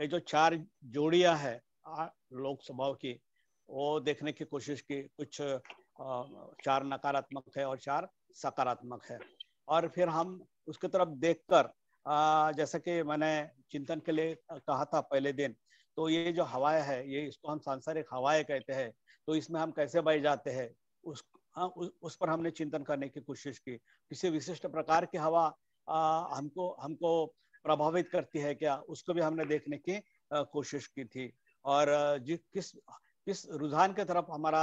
ये जो चार जोड़िया है लोकसभा की वो देखने की कोशिश की कुछ चार नकारात्मक है और चार सकारात्मक है और फिर हम उसकी तरफ देखकर जैसा कि मैंने चिंतन के लिए कहा था पहले दिन तो ये जो हवाएं है ये इसको हम सांसारिक हवाएं कहते हैं तो इसमें हम कैसे बह जाते हैं उस हाँ उस पर हमने चिंतन करने की कोशिश की किसी विशिष्ट प्रकार की हवा आ, हमको हमको प्रभावित करती है क्या उसको भी हमने देखने की कोशिश की थी और जिस किस किस रुझान के तरफ हमारा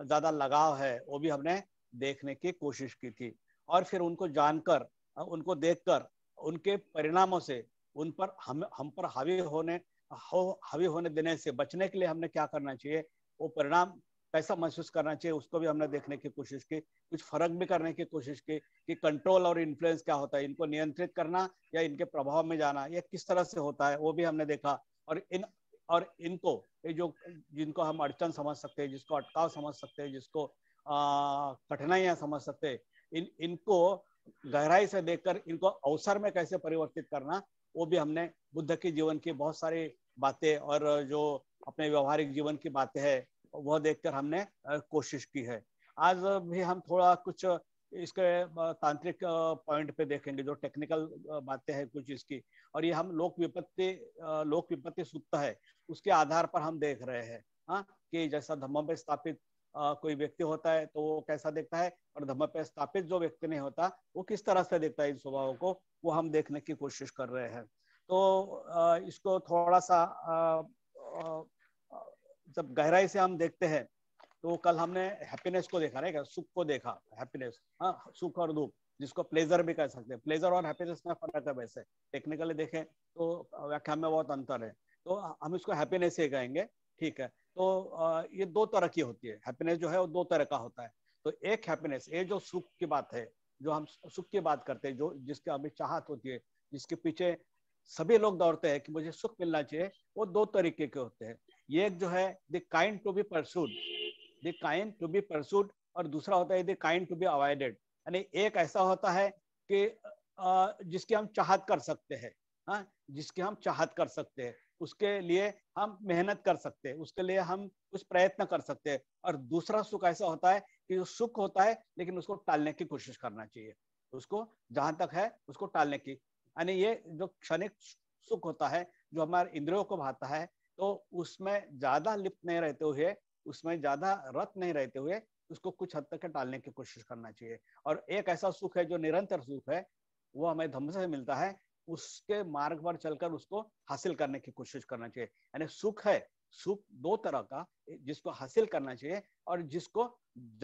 ज्यादा लगाव है वो भी हमने देखने की कोशिश की थी और फिर उनको जानकर उनको देखकर उनके परिणामों से उन पर हम हम पर हावी होने हो हावी होने देने से बचने के लिए हमने क्या करना चाहिए वो परिणाम कैसा महसूस करना चाहिए उसको भी हमने देखने की कोशिश की कुछ फर्क भी करने की कोशिश की कि कंट्रोल और इन्फ्लुएंस क्या होता है इनको नियंत्रित करना या इनके प्रभाव में जाना यह किस तरह से होता है वो भी हमने देखा और इन और इनको ये जो जिनको हम अड़चन समझ सकते हैं जिसको अटकाव समझ सकते हैं जिसको कठिनाइयां समझ सकते हैं इन इनको गहराई से देखकर इनको अवसर में कैसे परिवर्तित करना वो भी हमने बुद्ध के जीवन की बहुत सारी बातें और जो अपने व्यवहारिक जीवन की बातें हैं वह देखकर हमने कोशिश की है आज भी हम थोड़ा कुछ इसके तांत्रिक पॉइंट पे देखेंगे जो टेक्निकल बातें हैं कुछ इसकी और ये हम लोक विपत्ति लोक विपत्ति सूत्र है उसके आधार पर हम देख रहे हैं हाँ कि जैसा धम्म पे स्थापित कोई व्यक्ति होता है तो वो कैसा देखता है और धम्म पे स्थापित जो व्यक्ति नहीं होता वो किस तरह से देखता है इन स्वभावों को वो हम देखने की कोशिश कर रहे हैं तो इसको थोड़ा सा जब गहराई से हम देखते हैं तो कल हमने हैप्पीनेस को देखा ना सुख को देखा हैप्पीनेस हाँ सुख और दुख जिसको प्लेजर भी कह सकते हैं प्लेजर और हैप्पीनेस में फर्क है वैसे टेक्निकली देखें तो व्याख्या में बहुत अंतर है तो हम इसको हैप्पीनेस ही कहेंगे ठीक है तो ये दो तरह की होती है हैप्पीनेस जो है वो दो तरह का होता है तो एक हैप्पीनेस ये जो सुख की बात है जो हम सुख की बात करते हैं जो जिसके अभी चाहत होती है जिसके पीछे सभी लोग दौड़ते हैं कि मुझे सुख मिलना चाहिए वो दो तरीके के होते हैं ये एक जो है the kind to be pursued the kind to be pursued और दूसरा होता है the kind to be avoided यानी एक ऐसा होता है कि जिसकी हम चाहत कर सकते हैं हाँ जिसकी हम चाहत कर सकते हैं उसके लिए हम मेहनत कर सकते हैं उसके लिए हम कुछ प्रयत्न कर सकते हैं और दूसरा सुख ऐसा होता है कि जो सुख होता है लेकिन उसको टालने की कोशिश करना चाहिए उसको जहां तक है उसको टालने की यानी ये जो क्षणिक सुख होता है जो हमारे इंद्रियों को भाता है तो उसमें ज्यादा लिप्त नहीं रहते हुए उसमें ज्यादा रत नहीं रहते हुए उसको कुछ हद तक टालने की कोशिश करना चाहिए और एक ऐसा सुख है जो निरंतर सुख है वो हमें धम्म से मिलता है उसके मार्ग पर चलकर उसको हासिल करने की कोशिश करना चाहिए यानी सुख है सुख दो तरह का जिसको हासिल करना चाहिए और जिसको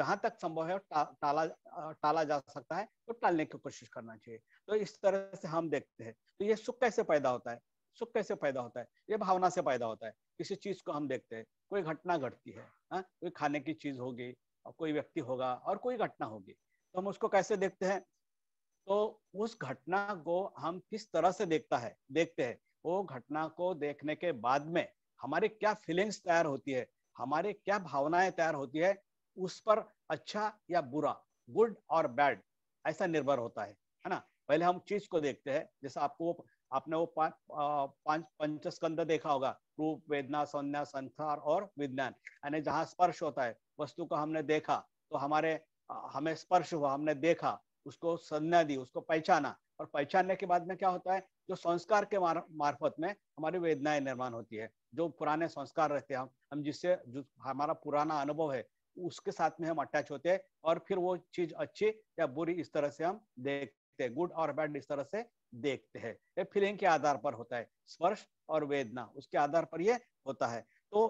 जहां तक संभव है टाला टाला जा सकता है तो टालने की कोशिश करना चाहिए तो इस तरह से हम देखते हैं तो ये सुख कैसे पैदा होता है सुख कैसे पैदा होता है ये भावना से पैदा होता है किसी चीज को हम देखते हैं कोई घटना घटती है हा? कोई खाने की चीज होगी और कोई व्यक्ति होगा और कोई घटना होगी तो हम उसको कैसे देखते हैं तो उस घटना को हम किस तरह से देखता है देखते हैं वो घटना को देखने के बाद में हमारे क्या फीलिंग्स तैयार होती है हमारे क्या भावनाएं तैयार होती है उस पर अच्छा या बुरा गुड और बैड ऐसा निर्भर होता है है ना पहले हम चीज को देखते हैं जैसा आपको वो आपने वो पांच पंच पंचस्कंद देखा होगा रूप वेदना संज्ञा संसार और विज्ञान यानी जहाँ स्पर्श होता है वस्तु को हमने देखा तो हमारे हमें स्पर्श हुआ हमने देखा उसको संज्ञा दी उसको पहचाना और पहचानने के बाद में क्या होता है जो संस्कार के मार, मार्फत में हमारी वेदनाएं निर्माण होती है जो पुराने संस्कार रहते हैं हम हम जिससे जो हमारा पुराना अनुभव है उसके साथ में हम अटैच होते हैं और फिर वो चीज अच्छी या बुरी इस तरह से हम देखते हैं गुड और बैड इस तरह से देखते हैं ये फीलिंग के आधार पर होता है स्पर्श और वेदना उसके आधार पर यह होता है तो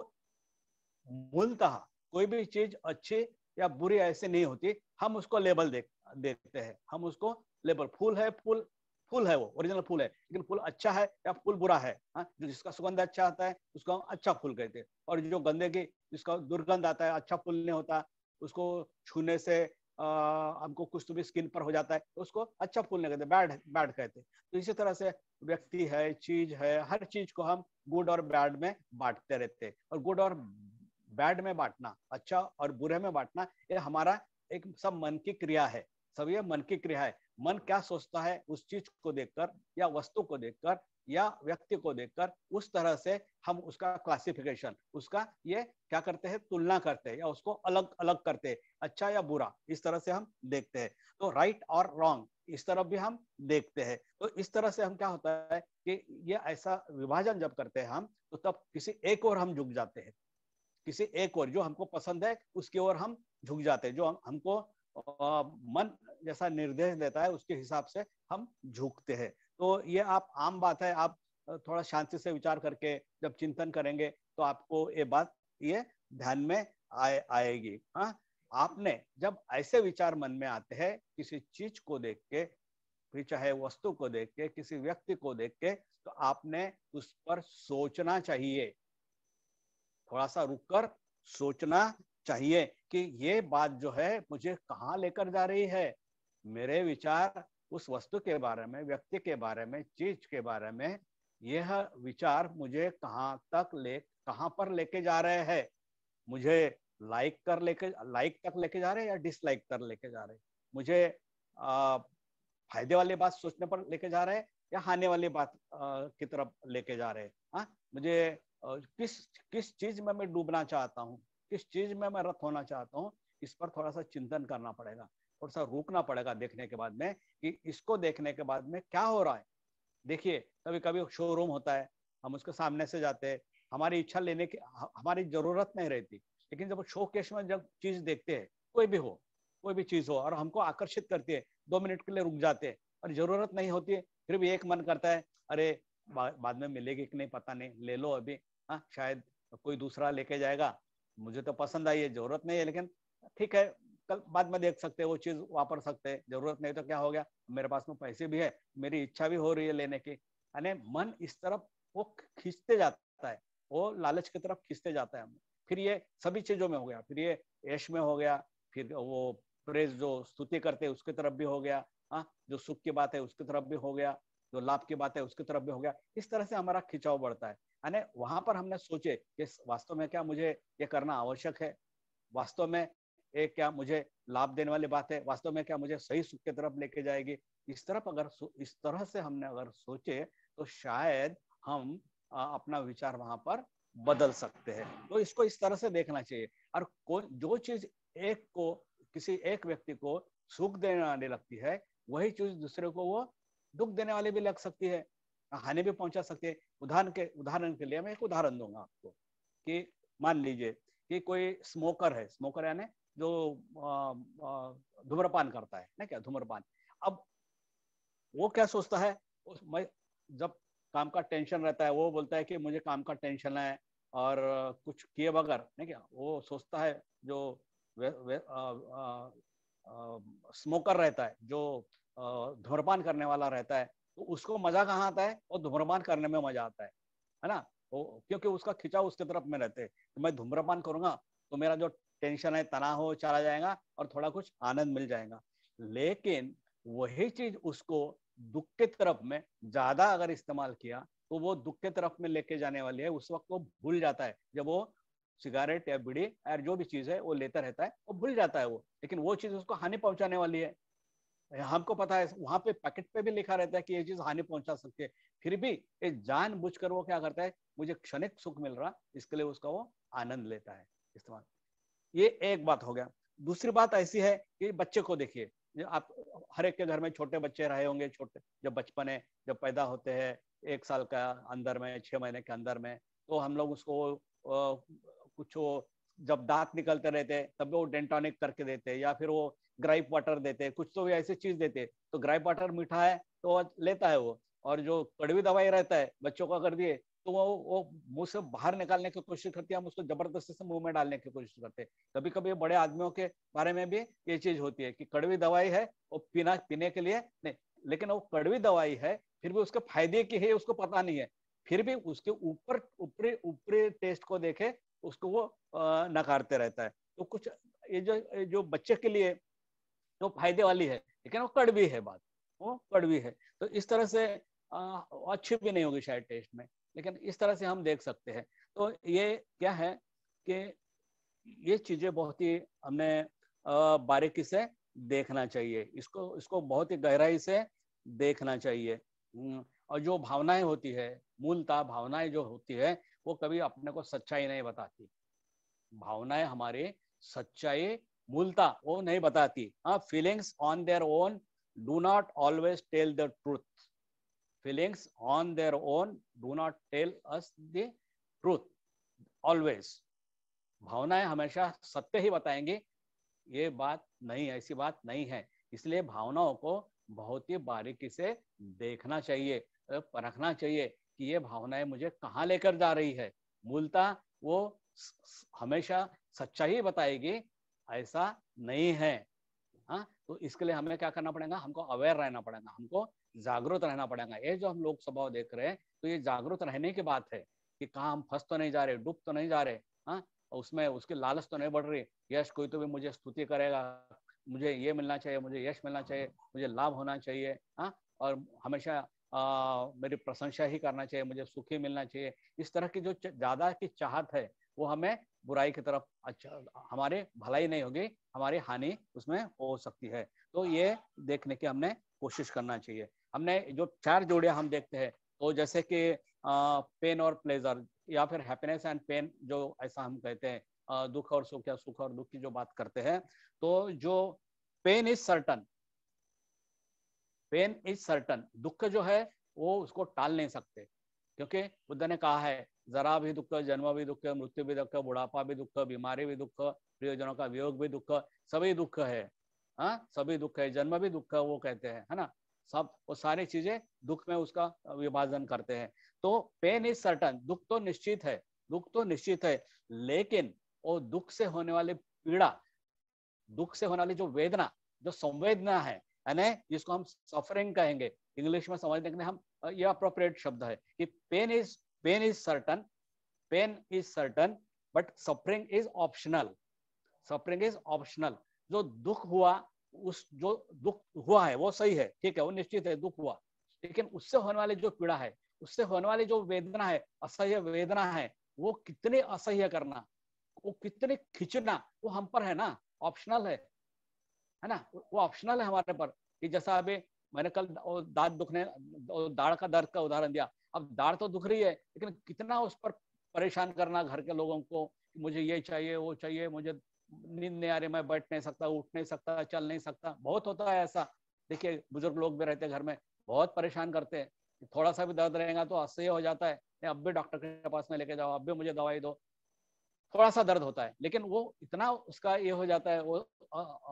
मूलतः कोई भी चीज अच्छी या बुरी ऐसे नहीं होती हम उसको लेबल देख देते हैं हम उसको लेबल फूल है फूल फूल है वो ओरिजिनल फूल है लेकिन फूल अच्छा है या फूल बुरा है हा? जो जिसका सुगंध अच्छा आता है उसको हम अच्छा फूल कहते हैं और जो गंदे की जिसका दुर्गंध आता है अच्छा फूल नहीं होता उसको छूने से हमको कुछ तो भी स्किन पर हो जाता है तो उसको अच्छा फूल नहीं कहते बैड बैड कहते तो इसी तरह से व्यक्ति है चीज है हर चीज को हम गुड और बैड में बांटते रहते और गुड और बैड में बांटना अच्छा और बुरे में बांटना ये हमारा एक सब मन की क्रिया है सब ये मन की क्रिया है मन क्या सोचता है उस चीज को देखकर या वस्तु को देखकर या व्यक्ति को देखकर उस तरह से हम उसका क्लासिफिकेशन उसका ये क्या करते हैं तुलना करते हैं या उसको अलग अलग करते हैं अच्छा या बुरा इस तरह से हम देखते हैं तो राइट और रॉन्ग इस तरफ भी हम देखते हैं तो इस तरह से हम क्या होता है कि ये ऐसा विभाजन जब करते हैं हम तो तब किसी एक और हम झुक जाते हैं किसी एक और जो हमको पसंद है उसकी ओर हम झुक जाते हैं जो हम, हमको आ, मन जैसा निर्देश देता है उसके हिसाब से हम झुकते हैं तो ये आप आम बात है आप थोड़ा शांति से विचार करके जब चिंतन करेंगे तो आपको ये बात ये ध्यान में आए आएगी हाँ आपने जब ऐसे विचार मन में आते हैं किसी चीज को देख के फिर चाहे वस्तु को देख के किसी व्यक्ति को देख के तो आपने उस पर सोचना चाहिए थोड़ा सा रुककर सोचना चाहिए कि ये बात जो है मुझे कहाँ लेकर जा रही है मेरे विचार उस वस्तु के बारे में व्यक्ति के बारे में चीज के बारे में यह विचार मुझे कहाँ तक ले कहाँ पर लेके जा रहे हैं मुझे लाइक कर लेके लाइक तक लेके जा रहे हैं या डिसलाइक कर लेके जा रहे हैं मुझे फायदे वाली बात सोचने पर लेके जा रहे हैं या हानि वाली बात आ, की तरफ लेके जा रहे हैं हाँ मुझे आ, किस किस चीज में मैं डूबना चाहता हूँ किस चीज में मैं रथ होना चाहता हूँ इस पर थोड़ा सा चिंतन करना पड़ेगा थोड़ा सा रुकना पड़ेगा देखने के बाद में कि इसको देखने के बाद में क्या हो रहा है देखिए कभी कभी शोरूम होता है हम उसके सामने से जाते हैं हमारी इच्छा लेने की हमारी जरूरत नहीं रहती लेकिन जब शो केश में जब चीज देखते हैं कोई भी हो कोई भी चीज हो और हमको आकर्षित करती है दो मिनट के लिए रुक जाते हैं और जरूरत नहीं होती है फिर भी एक मन करता है अरे बा, बाद में मिलेगी कि नहीं पता नहीं ले लो अभी हाँ शायद कोई दूसरा लेके जाएगा मुझे तो पसंद आई है जरूरत नहीं है लेकिन ठीक है कल बाद में देख सकते हैं वो चीज़ वापर सकते हैं जरूरत नहीं तो क्या हो गया मेरे पास में पैसे भी है मेरी इच्छा भी हो रही है लेने की यानी मन इस तरफ वो खींचते जाता है वो लालच की तरफ खींचते जाता है फिर ये सभी चीज़ों में हो गया फिर ये ऐश में हो गया फिर वो प्रेस जो स्तुति करते हैं उसकी तरफ भी हो गया हाँ जो सुख की बात है उसकी तरफ भी हो गया जो लाभ की बात है उसकी तरफ भी हो गया इस तरह से हमारा खिंचाव बढ़ता है यानी वहां पर हमने सोचे कि वास्तव में क्या मुझे ये करना आवश्यक है वास्तव में एक क्या मुझे लाभ देने वाली बात है वास्तव में क्या मुझे सही सुख की तरफ लेके जाएगी इस तरफ अगर इस तरह से हमने अगर सोचे तो शायद हम आ, अपना विचार वहां पर बदल सकते हैं तो इसको इस तरह से देखना चाहिए और को जो चीज एक को किसी एक व्यक्ति को सुख देने वाली लगती है वही चीज दूसरे को वो दुख देने वाली भी लग सकती है हानि भी पहुंचा सकती है उदाहरण के उदाहरण के लिए मैं एक उदाहरण दूंगा आपको कि मान लीजिए कि कोई स्मोकर है स्मोकर यानी जो धूम्रपान करता है ना क्या धूम्रपान अब वो क्या सोचता है मैं जब काम का टेंशन रहता है वो बोलता है कि मुझे काम का टेंशन है और कुछ किए बगैर नहीं क्या वो सोचता है जो वे, वे, आ, आ, आ, स्मोकर रहता है जो धूम्रपान करने वाला रहता है तो उसको मजा कहाँ आता है और धूम्रपान करने में मजा आता है है ना वो क्योंकि उसका खिंचाव उसके तरफ में रहते हैं तो मैं धूम्रपान करूंगा तो मेरा जो टेंशन है तनाव हो चला जाएगा और थोड़ा कुछ आनंद मिल जाएगा लेकिन वही चीज उसको दुख के तरफ में ज्यादा अगर इस्तेमाल किया तो वो दुख के तरफ में लेके जाने वाली है उस वक्त वो भूल जाता है जब वो सिगारेट या बीड़ी या जो भी चीज है वो लेता रहता है वो भूल जाता है वो लेकिन वो चीज उसको हानि पहुंचाने वाली है हमको पता है वहां पे पैकेट पे भी लिखा रहता है कि ये चीज हानि पहुंचा सकती है फिर भी ये जान बुझ कर वो क्या करता है मुझे क्षणिक सुख मिल रहा इसके लिए उसका वो आनंद लेता है इस्तेमाल ये एक बात हो गया दूसरी बात ऐसी है कि बच्चे को देखिए आप हर एक के घर में छोटे बच्चे रहे होंगे छोटे जब बचपन है जब पैदा होते हैं एक साल का अंदर में छह महीने के अंदर में तो हम लोग उसको आ, कुछ जब दांत निकलते रहते तब वो डेंटोनिक करके देते या फिर वो ग्राइप वाटर देते कुछ तो भी ऐसी चीज देते तो ग्राइप वाटर मीठा है तो लेता है वो और जो कड़वी दवाई रहता है बच्चों का कर दिए तो वो वो मुंह से बाहर निकालने की कोशिश करती है हम उसको जबरदस्ती से मुंह में डालने की कोशिश करते हैं कभी कभी बड़े आदमियों के बारे में भी ये चीज होती है कि कड़वी दवाई है वो पीना पीने के लिए नहीं लेकिन वो कड़वी दवाई है फिर भी उसके फायदे की है उसको पता नहीं है फिर भी उसके ऊपर ऊपरी ऊपरी टेस्ट को देखे उसको वो नकारते रहता है तो कुछ ये जो जो बच्चे के लिए जो तो फायदे वाली है लेकिन वो कड़वी है बात वो कड़वी है तो इस तरह से अच्छी भी नहीं होगी शायद टेस्ट में लेकिन इस तरह से हम देख सकते हैं तो ये क्या है कि ये चीजें बहुत ही हमने बारीकी से देखना चाहिए इसको इसको बहुत ही गहराई से देखना चाहिए हम्म, और जो भावनाएं होती है मूलता भावनाएं जो होती है वो कभी अपने को सच्चाई नहीं बताती भावनाएं हमारे सच्चाई मूलता वो नहीं बताती हाँ feelings on their own do not always tell the truth feelings on their own do not tell us the truth always भावनाएं हमेशा सत्य ही बताएंगे ये बात नहीं ऐसी बात नहीं है इसलिए भावनाओं को बहुत ही बारीकी से देखना चाहिए परखना चाहिए कि ये भावनाएं मुझे कहाँ लेकर जा रही है मूलतः वो हमेशा सच्चाई बताएगी ऐसा नहीं है हाँ तो इसके लिए हमें क्या करना पड़ेगा हमको अवेयर रहना पड़ेगा हमको जागरूक रहना पड़ेगा ये जो हम लोग स्वभाव देख रहे हैं तो ये जागरूक रहने की बात है कि कहा हम फंस तो नहीं जा रहे डूब तो नहीं जा रहे हाँ उसमें उसकी लालच तो नहीं बढ़ रही यश कोई तो भी मुझे स्तुति करेगा मुझे ये मिलना चाहिए मुझे यश मिलना चाहिए मुझे लाभ होना चाहिए हाँ और हमेशा आ, मेरी प्रशंसा ही करना चाहिए मुझे सुखी मिलना चाहिए इस तरह की जो ज्यादा की चाहत है वो हमें बुराई की तरफ अच्छा हमारे भलाई नहीं होगी हमारी हानि उसमें हो सकती है तो ये देखने की हमने कोशिश करना चाहिए हमने जो चार जोड़िया हम देखते हैं तो जैसे कि पेन और प्लेजर या फिर हैप्पीनेस एंड पेन जो ऐसा हम कहते हैं दुख और सुख या सुख और दुख की जो बात करते हैं तो जो pain is certain pain is certain दुख जो है वो उसको टाल नहीं सकते क्योंकि बुद्ध ने कहा है जरा भी दुख जन्म भी दुख मृत्यु भी दुख बुढ़ापा भी दुख बीमारी भी दुख प्रियोजनों का वियोग भी दुख सभी दुख है हाँ सभी दुख है जन्म भी दुख है वो कहते हैं है ना सब वो सारी चीजें दुख में उसका विभाजन करते हैं तो पेन इज सर्टन दुख तो निश्चित है दुख तो निश्चित है लेकिन वो दुख से होने वाली पीड़ा दुख से होने वाली जो वेदना जो संवेदना है यानी जिसको हम सफरिंग कहेंगे इंग्लिश में समझने के लिए हम ये अप्रोप्रिएट शब्द है कि pain is pain is certain pain is certain but suffering is optional suffering is optional जो दुख हुआ उस जो दुख हुआ है वो सही है ठीक है वो निश्चित है दुख हुआ लेकिन उससे होने वाले जो पीड़ा है उससे होने वाली जो वेदना है असह्य वेदना है वो कितने असह्य करना वो कितने खींचना वो हम पर है ना ऑप्शनल है है ना वो ऑप्शनल है हमारे पर कि जैसा अभी मैंने कल दाँत दुखने दाढ़ का दर्द का उदाहरण दिया अब दाढ़ तो दुख रही है लेकिन कितना उस पर परेशान करना घर के लोगों को मुझे ये चाहिए वो चाहिए मुझे नींद नहीं आ रही मैं बैठ नहीं सकता उठ नहीं सकता चल नहीं सकता बहुत होता है ऐसा देखिए बुजुर्ग लोग भी रहते घर में बहुत परेशान करते हैं थोड़ा सा भी दर्द रहेगा तो असह्य हो जाता है अब भी डॉक्टर के पास में लेके जाओ अब भी मुझे दवाई दो थोड़ा सा दर्द होता है लेकिन वो इतना उसका ये हो जाता है वो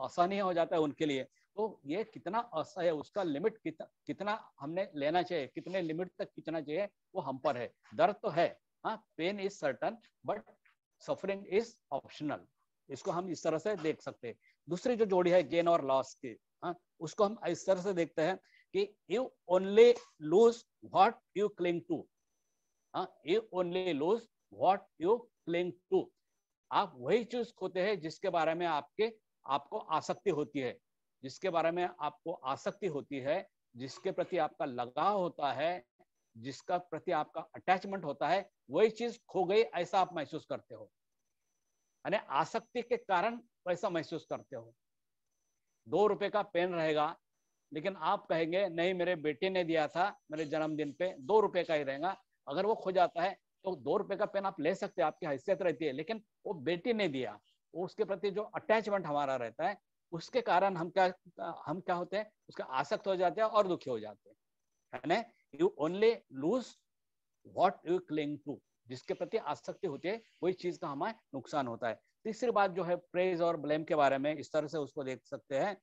आसानी हो जाता है उनके लिए तो ये कितना असह्य उसका लिमिट कितना कितना हमने लेना चाहिए कितने लिमिट तक खींचना चाहिए वो हम पर है दर्द तो है हाँ pain is certain but suffering is optional इसको हम इस तरह से देख सकते हैं दूसरी जो जोड़ी है गेन और लॉस की हाँ उसको हम इस तरह से देखते हैं कि you only lose what you cling to हाँ you only lose what you cling to आप वही चीज खोते हैं जिसके बारे में आपके आपको आसक्ति होती है जिसके बारे में आपको आसक्ति होती है जिसके प्रति आपका लगाव होता है जिसका प्रति आपका अटैचमेंट होता है वही चीज खो गई ऐसा आप महसूस करते हो અને આસક્તિ કે કારણ પૈસા મેસૂસ કરતા હો 2 રૂપયા કા પેન રહેગા લેકિન આપ કહેંગે નહીં મેરે બેટે ને દિયા થા મેરે જનમદિન પે 2 રૂપયા કા હી રહેગા અગર વો ખો જાતા હે તો 2 રૂપયા કા પેન આપ લે સકતે આપકી હિસ્સેત રહેતી હે લેકિન વો બેટી ને દિયા ઉસકે પ્રતી જો अटैचમેન્ટ હમારા રહેતા હે ઉસકે કારણ હમ કા હમ ક્યા હોતે હૈ ઉસકા આસક્ત હો જાતે હે ઓર દુખે હો જાતે હે હેને you only lose what you cling to जिसके प्रति आसक्ति होती है वही चीज का हमारे नुकसान होता है तीसरी बात जो है प्रेज और ब्लेम के बारे में इस तरह से उसको देख सकते हैं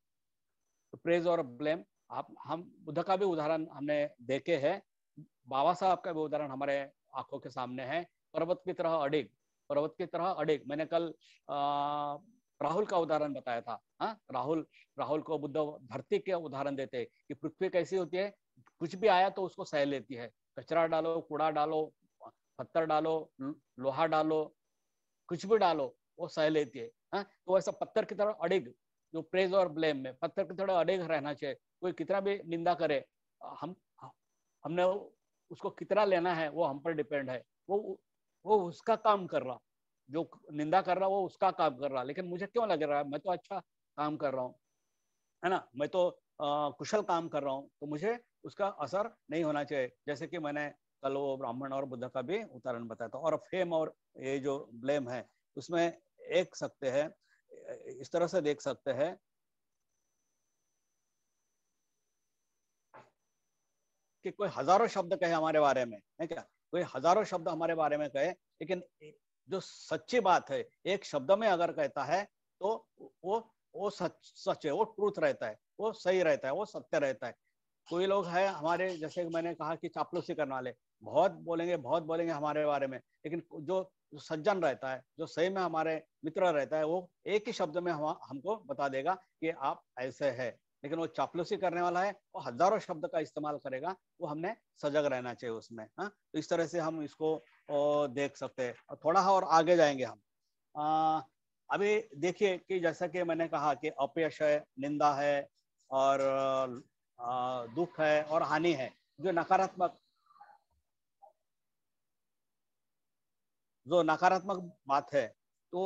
तो प्रेज और ब्लेम आप हम बुद्ध का भी उदाहरण हमने देखे है बाबा साहब का भी उदाहरण हमारे आंखों के सामने है पर्वत की तरह अडिग पर्वत की तरह अडिग मैंने कल राहुल का उदाहरण बताया था हाँ राहुल राहुल को बुद्ध धरती के उदाहरण देते कि पृथ्वी कैसी होती है कुछ भी आया तो उसको सह लेती है कचरा डालो कूड़ा डालो पत्थर डालो हम्म, लोहा डालो कुछ भी डालो वो सह लेती है हा? तो वैसा पत्थर की तरह अड़ेग जो प्रेज और ब्लेम में पत्थर की तरह अड़ेग रहना चाहिए कोई कितना भी निंदा करे हम हमने उसको कितना लेना है वो हम पर डिपेंड है वो वो उसका काम कर रहा जो निंदा कर रहा वो उसका काम कर रहा लेकिन मुझे क्यों लग रहा है मैं तो अच्छा काम कर रहा हूँ है ना मैं तो आ, कुशल काम कर रहा हूँ तो मुझे उसका असर नहीं होना चाहिए जैसे कि मैंने कल वो ब्राह्मण और बुद्ध का भी उदाहरण बताया था और फेम और ये जो ब्लेम है उसमें एक सकते हैं इस तरह से देख सकते हैं कि कोई हजारों शब्द कहे हमारे बारे में है क्या कोई हजारों शब्द हमारे बारे में कहे लेकिन जो सच्ची बात है एक शब्द में अगर कहता है तो वो वो सच सच है वो ट्रूथ रहता है वो सही रहता है वो सत्य रहता है कोई लोग है हमारे जैसे मैंने कहा कि चापलूसी करने वाले बहुत बोलेंगे बहुत बोलेंगे हमारे बारे में लेकिन जो सज्जन रहता है जो सही में हमारे मित्र रहता है वो एक ही शब्द में हम हमको बता देगा कि आप ऐसे है लेकिन वो चापलूसी करने वाला है वो हजारों शब्द का इस्तेमाल करेगा वो हमने सजग रहना चाहिए उसमें हाँ तो इस तरह से हम इसको देख सकते हैं और थोड़ा और आगे जाएंगे हम आ, अभी देखिए कि जैसा कि मैंने कहा कि अपयश है निंदा है और आ, दुख है और हानि है जो नकारात्मक जो नकारात्मक बात है तो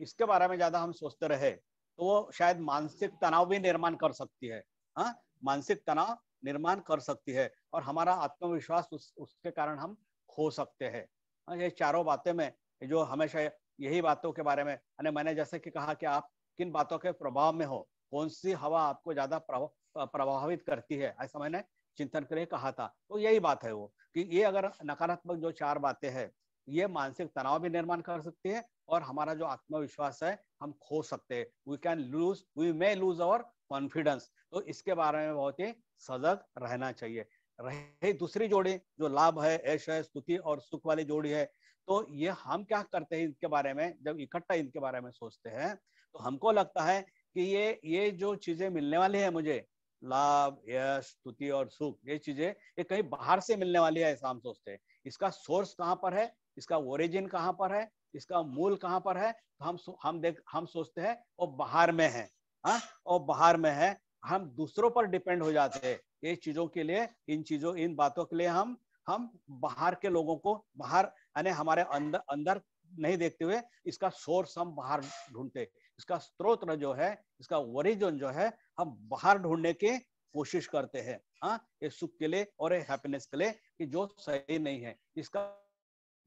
इसके बारे में ज्यादा हम सोचते रहे तो वो शायद मानसिक तनाव भी निर्माण कर सकती है हाँ, मानसिक तनाव निर्माण कर सकती है और हमारा आत्मविश्वास उस, उसके कारण हम खो सकते हैं हाँ, ये चारों बातें में जो हमेशा यही बातों के बारे में अने मैंने जैसे कि कहा कि आप किन बातों के प्रभाव में हो कौन सी हवा आपको ज्यादा प्रभावित करती है ऐसा मैंने चिंतन के लिए कहा था तो यही बात है वो कि ये अगर नकारात्मक जो चार बातें हैं ये मानसिक तनाव भी निर्माण कर सकती है और हमारा जो आत्मविश्वास है हम खो सकते हैं we can lose we may lose our confidence तो इसके बारे में बहुत ही सजग रहना चाहिए रहे दूसरी जोड़ी जो लाभ है ऐश है स्तुति और सुख वाली जोड़ी है तो ये हम क्या करते हैं इनके बारे में जब इकट्ठा इनके बारे में सोचते हैं तो हमको लगता है कि ये ये जो चीजें मिलने वाली है मुझे लाभ यश स्तुति और सुख ये चीजें ये कहीं बाहर से मिलने वाली है ऐसा हम सोचते हैं इसका सोर्स कहाँ पर है इसका ओरिजिन कहाँ पर है इसका मूल कहाँ पर है तो हम हम देख हम सोचते हैं वो बाहर में है हाँ और बाहर में है हम दूसरों पर डिपेंड हो जाते हैं ये चीजों के लिए इन चीजों इन बातों के लिए हम हम बाहर के लोगों को बाहर यानी हमारे अंदर अंदर नहीं देखते हुए इसका सोर्स हम बाहर ढूंढते इसका स्रोत जो है इसका ओरिजिन जो है हम बाहर ढूंढने की कोशिश करते हैं हाँ ये सुख के लिए और हैप्पीनेस के लिए कि जो सही नहीं है इसका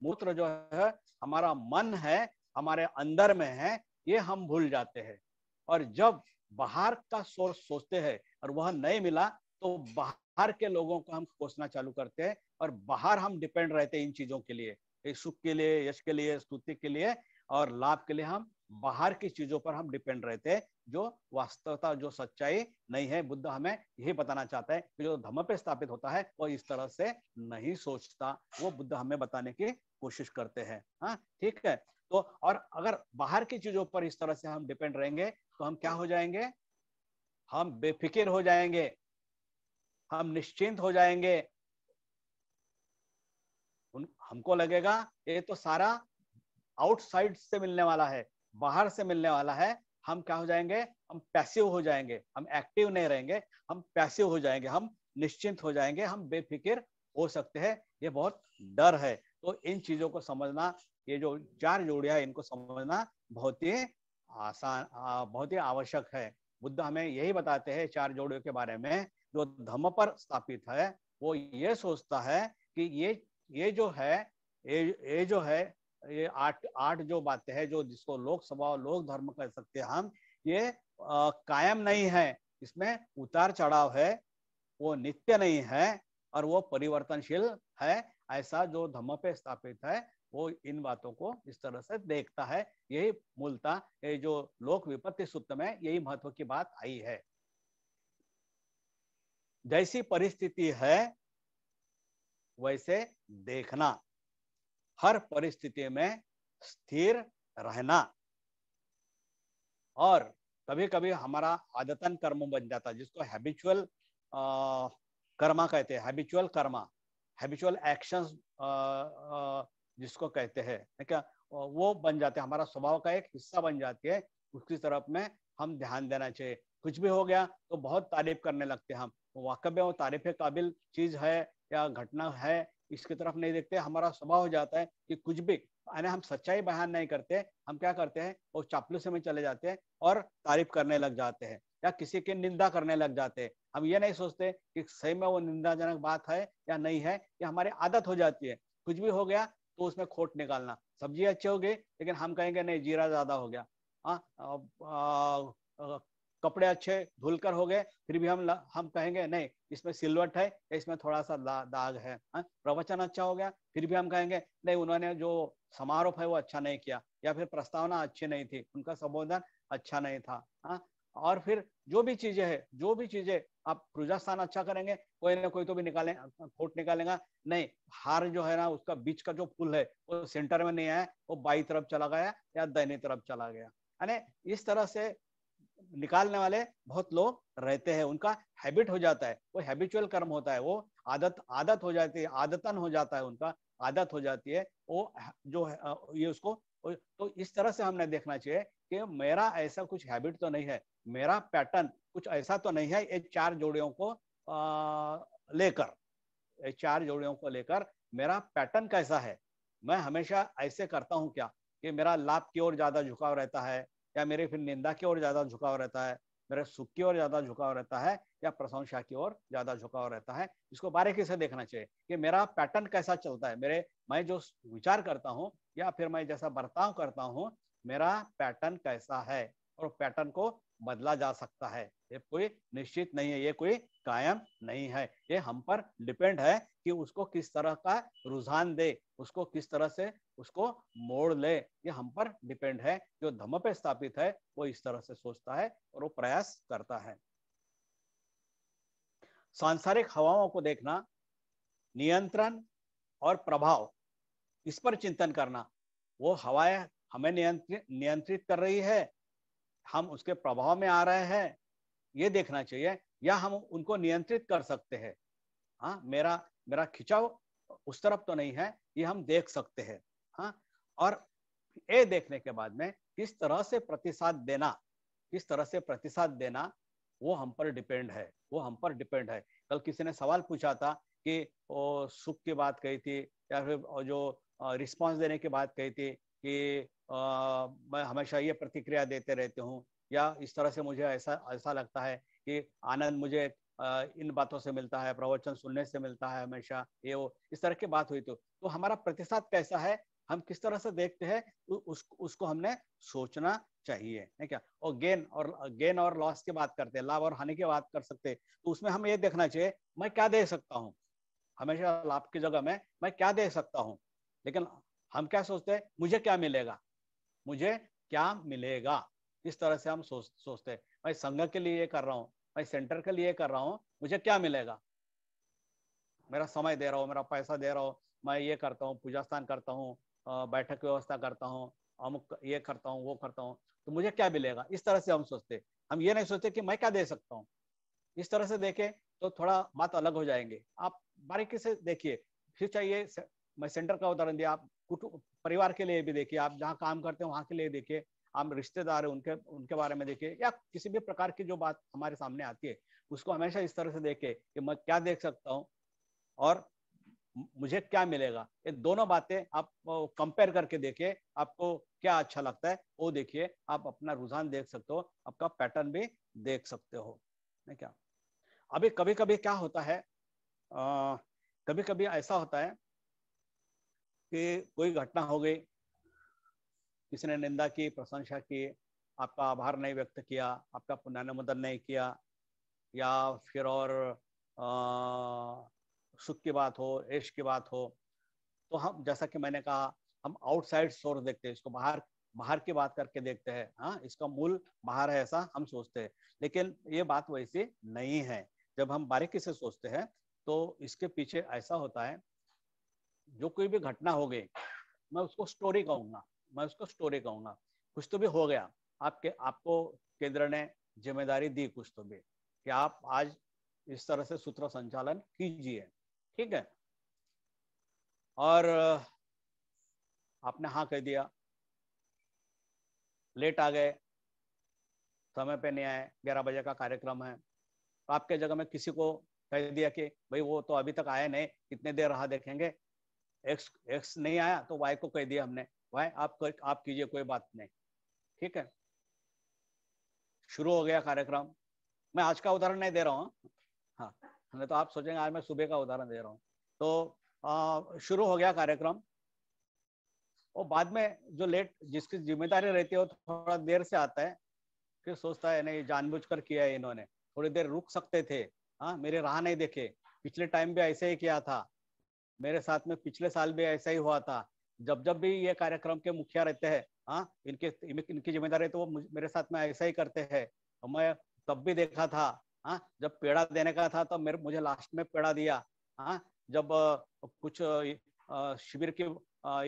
मूत्र जो है हमारा मन है हमारे अंदर में है ये हम भूल जाते हैं और जब बाहर का सोर्स सोचते हैं और वह नहीं मिला तो बाहर के लोगों को हम कोसना चालू करते हैं और बाहर हम डिपेंड रहते हैं इन चीजों के लिए सुख के लिए यश के लिए स्तुति के लिए और लाभ के लिए हम बाहर की चीजों पर हम डिपेंड रहते हैं जो वास्तवता जो सच्चाई नहीं है बुद्ध हमें यही बताना चाहता है कि जो धर्म पे स्थापित होता है वो इस तरह से नहीं सोचता वो बुद्ध हमें बताने की कोशिश करते हैं हाँ ठीक है तो और अगर बाहर की चीजों पर इस तरह से हम डिपेंड रहेंगे तो हम क्या हो जाएंगे हम बेफिक्र हो जाएंगे हम निश्चिंत हो जाएंगे हमको लगेगा ये तो सारा आउटसाइड से मिलने वाला है बाहर से मिलने वाला है हम क्या हो जाएंगे हम पैसिव हो जाएंगे हम एक्टिव नहीं रहेंगे हम पैसिव हो जाएंगे हम निश्चिंत हो जाएंगे हम बेफिक्र हो सकते हैं ये बहुत डर है तो इन चीजों को समझना ये जो चार जोड़िया है इनको समझना बहुत ही आसान बहुत ही आवश्यक है बुद्ध हमें यही बताते हैं चार जोड़ियों के बारे में जो धम्म पर स्थापित है वो ये सोचता है कि ये ये जो है ये, ये जो है ये आठ आठ जो बातें हैं जो जिसको लोक स्वभाव लोक धर्म कह सकते हैं हम ये आ, कायम नहीं है इसमें उतार चढ़ाव है वो नित्य नहीं है और वो परिवर्तनशील है ऐसा जो धर्म पे स्थापित है वो इन बातों को इस तरह से देखता है यही मूलता ये जो लोक विपत्ति सूत्र में यही महत्व की बात आई है जैसी परिस्थिति है वैसे देखना हर परिस्थिति में स्थिर रहना और कभी कभी हमारा आदतन कर्म बन जाता है जिसको हैबिचुअल कर्मा कहते हैं हैबिचुअल कर्मा हैबिचुअल एक्शन जिसको कहते हैं क्या वो बन जाते हैं हमारा स्वभाव का एक हिस्सा बन जाती है उसकी तरफ में हम ध्यान देना चाहिए कुछ भी हो गया तो बहुत तारीफ करने लगते हैं हम वाकब में वो तारीफ काबिल चीज है या घटना है इसकी तरफ नहीं देखते हमारा स्वभाव हो जाता है कि कुछ भी यानी हम सच्चाई बयान नहीं करते हम क्या करते हैं वो चापलूसी में चले जाते हैं और तारीफ करने लग जाते हैं या किसी की निंदा करने लग जाते हैं हम ये नहीं सोचते कि सही में वो निंदाजनक बात है या नहीं है ये हमारी आदत हो जाती है कुछ भी हो गया तो उसमें खोट निकालना सब्जी अच्छी होगी लेकिन हम कहेंगे नहीं जीरा ज्यादा हो गया हाँ कपड़े अच्छे धुलकर हो गए फिर भी हम हम कहेंगे नहीं इसमें सिलवट है इसमें थोड़ा सा दा, दाग है हा? प्रवचन अच्छा हो गया फिर भी हम कहेंगे नहीं उन्होंने जो समारोह है वो अच्छा नहीं किया या फिर प्रस्तावना अच्छी नहीं थी उनका संबोधन अच्छा नहीं था हा? और फिर जो भी चीजें है जो भी चीजें आप पूजा स्थान अच्छा करेंगे कोई ना कोई तो भी निकाले खोट निकालेगा नहीं हार जो है ना उसका बीच का जो फूल है वो सेंटर में नहीं आया वो बाई तरफ चला गया या दहनी तरफ चला गया यानी इस तरह से निकालने वाले बहुत लोग रहते हैं उनका हैबिट हो जाता है वो हैबिचुअल कर्म होता है वो आदत आदत हो जाती है आदतन हो जाता है उनका आदत हो जाती है वो जो ये उसको तो इस तरह से हमने देखना चाहिए कि मेरा ऐसा कुछ हैबिट तो नहीं है मेरा पैटर्न कुछ ऐसा तो नहीं है ये चार जोड़ियों को लेकर चार जोड़ियों को लेकर मेरा पैटर्न कैसा है मैं हमेशा ऐसे करता हूँ क्या कि मेरा लाभ की ओर ज्यादा झुकाव रहता है या मेरे फिर निंदा की ओर ज्यादा झुकाव रहता है मेरे सुख की ओर ज्यादा झुकाव रहता है या प्रशंसा की ओर ज्यादा झुकाव रहता है इसको बारीकी से देखना चाहिए कि मेरा पैटर्न कैसा चलता है मेरे मैं जो विचार करता हूँ या फिर मैं जैसा बर्ताव करता हूँ मेरा पैटर्न कैसा है और पैटर्न को बदला जा सकता है ये कोई निश्चित नहीं है ये कोई कायम नहीं है ये हम पर डिपेंड है कि उसको किस तरह का रुझान दे उसको किस तरह से उसको मोड़ ले ये हम पर डिपेंड है जो धम्म पे स्थापित है वो इस तरह से सोचता है और वो प्रयास करता है सांसारिक हवाओं को देखना नियंत्रण और प्रभाव इस पर चिंतन करना वो हवाएं हमें नियंत्रित नियंत्रित कर रही है हम उसके प्रभाव में आ रहे हैं ये देखना चाहिए या हम उनको नियंत्रित कर सकते हैं हाँ मेरा मेरा खिंचाव उस तरफ तो नहीं है ये हम देख सकते हैं हाँ और ये देखने के बाद में किस तरह से प्रतिसाद देना किस तरह से प्रतिसाद देना वो हम पर डिपेंड है वो हम पर डिपेंड है कल किसी ने सवाल पूछा था कि वो सुख की बात कही थी या फिर जो रिस्पांस देने की बात कही थी कि आ, मैं हमेशा ये प्रतिक्रिया देते रहते हूँ या इस तरह से मुझे ऐसा ऐसा लगता है कि आनंद मुझे आ, इन बातों से मिलता है प्रवचन सुनने से मिलता है हमेशा ये वो इस तरह की बात हुई तो तो हमारा प्रतिसाद कैसा है हम किस तरह से देखते हैं उस, उसको हमने सोचना चाहिए है क्या और गेन और गेन और लॉस की बात करते हैं लाभ और हानि की बात कर सकते तो उसमें हम ये देखना चाहिए मैं क्या दे सकता हूँ हमेशा लाभ की जगह में मैं क्या दे सकता हूँ लेकिन हम क्या सोचते हैं मुझे क्या मिलेगा मुझे क्या मिलेगा इस तरह से हम सोच सोचते हैं मैं संघ के लिए ये कर रहा हूँ मैं सेंटर के लिए कर रहा हूँ मुझे क्या मिलेगा मेरा समय दे रहा हूँ मेरा पैसा दे रहा हूँ मैं ये करता हूँ पूजा स्थान करता हूँ बैठक व्यवस्था करता हूँ अमुक ये करता हूँ वो करता हूँ तो मुझे क्या मिलेगा इस तरह से हम सोचते हम ये नहीं सोचते कि मैं क्या दे सकता हूँ इस तरह से देखें तो थोड़ा बात अलग हो जाएंगे आप बारीकी से देखिए फिर चाहिए मैं सेंटर का उदाहरण दिया आप कुटुंब परिवार के लिए भी देखिए आप जहाँ काम करते हैं वहां के लिए देखिए आप रिश्तेदार है उनके उनके बारे में देखिए या किसी भी प्रकार की जो बात हमारे सामने आती है उसको हमेशा इस तरह से देखे कि मैं क्या देख सकता हूँ और मुझे क्या मिलेगा ये दोनों बातें आप कंपेयर करके देखिए आपको क्या अच्छा लगता है वो देखिए आप अपना रुझान देख सकते हो आपका पैटर्न भी देख सकते हो है क्या अभी कभी कभी क्या होता है आ, कभी कभी ऐसा होता है कि कोई घटना हो गई किसी ने निंदा की प्रशंसा की आपका आभार नहीं व्यक्त किया आपका पुण्यानुमोदन नहीं किया या फिर और आ, सुख की बात हो ऐश की बात हो तो हम जैसा कि मैंने कहा हम आउटसाइड सोर्स देखते हैं इसको बाहर बाहर की बात करके देखते हैं हाँ इसका मूल बाहर है ऐसा हम सोचते हैं लेकिन ये बात वैसी नहीं है जब हम बारीकी से सोचते हैं तो इसके पीछे ऐसा होता है जो कोई भी घटना हो गई मैं उसको स्टोरी कहूंगा मैं उसको स्टोरी कहूंगा कुछ तो भी हो गया आपके आपको केंद्र ने जिम्मेदारी दी कुछ तो भी कि आप आज इस तरह से सूत्र संचालन कीजिए ठीक है और आपने हाँ कह दिया लेट आ गए समय पे नहीं आए ग्यारह बजे का कार्यक्रम है तो आपके जगह में किसी को कह दिया कि भाई वो तो अभी तक आए नहीं कितने देर रहा देखेंगे एक्स एक्स नहीं आया तो वाई को कह दिया हमने वाई आप कर, आप कीजिए कोई बात नहीं ठीक है शुरू हो गया कार्यक्रम मैं आज का उदाहरण नहीं दे रहा हूँ हाँ नहीं तो आप सोचेंगे आज मैं सुबह का उदाहरण दे रहा हूँ तो आ, शुरू हो गया कार्यक्रम और बाद में जो लेट जिसकी जिम्मेदारी रहती है वो थोड़ा देर से आता है फिर सोचता है नहीं कर किया है इन्होंने थोड़ी देर रुक सकते थे हाँ मेरे राह नहीं देखे पिछले टाइम भी ऐसे ही किया था मेरे साथ में पिछले साल भी ऐसा ही हुआ था जब जब भी ये कार्यक्रम के मुखिया रहते हैं हाँ इनके इनकी जिम्मेदारी तो वो मेरे साथ में ऐसा ही करते हैं मैं तब भी देखा था हाँ जब पेड़ा देने का था तो मेरे मुझे लास्ट में पेड़ा दिया हाँ जब कुछ शिविर की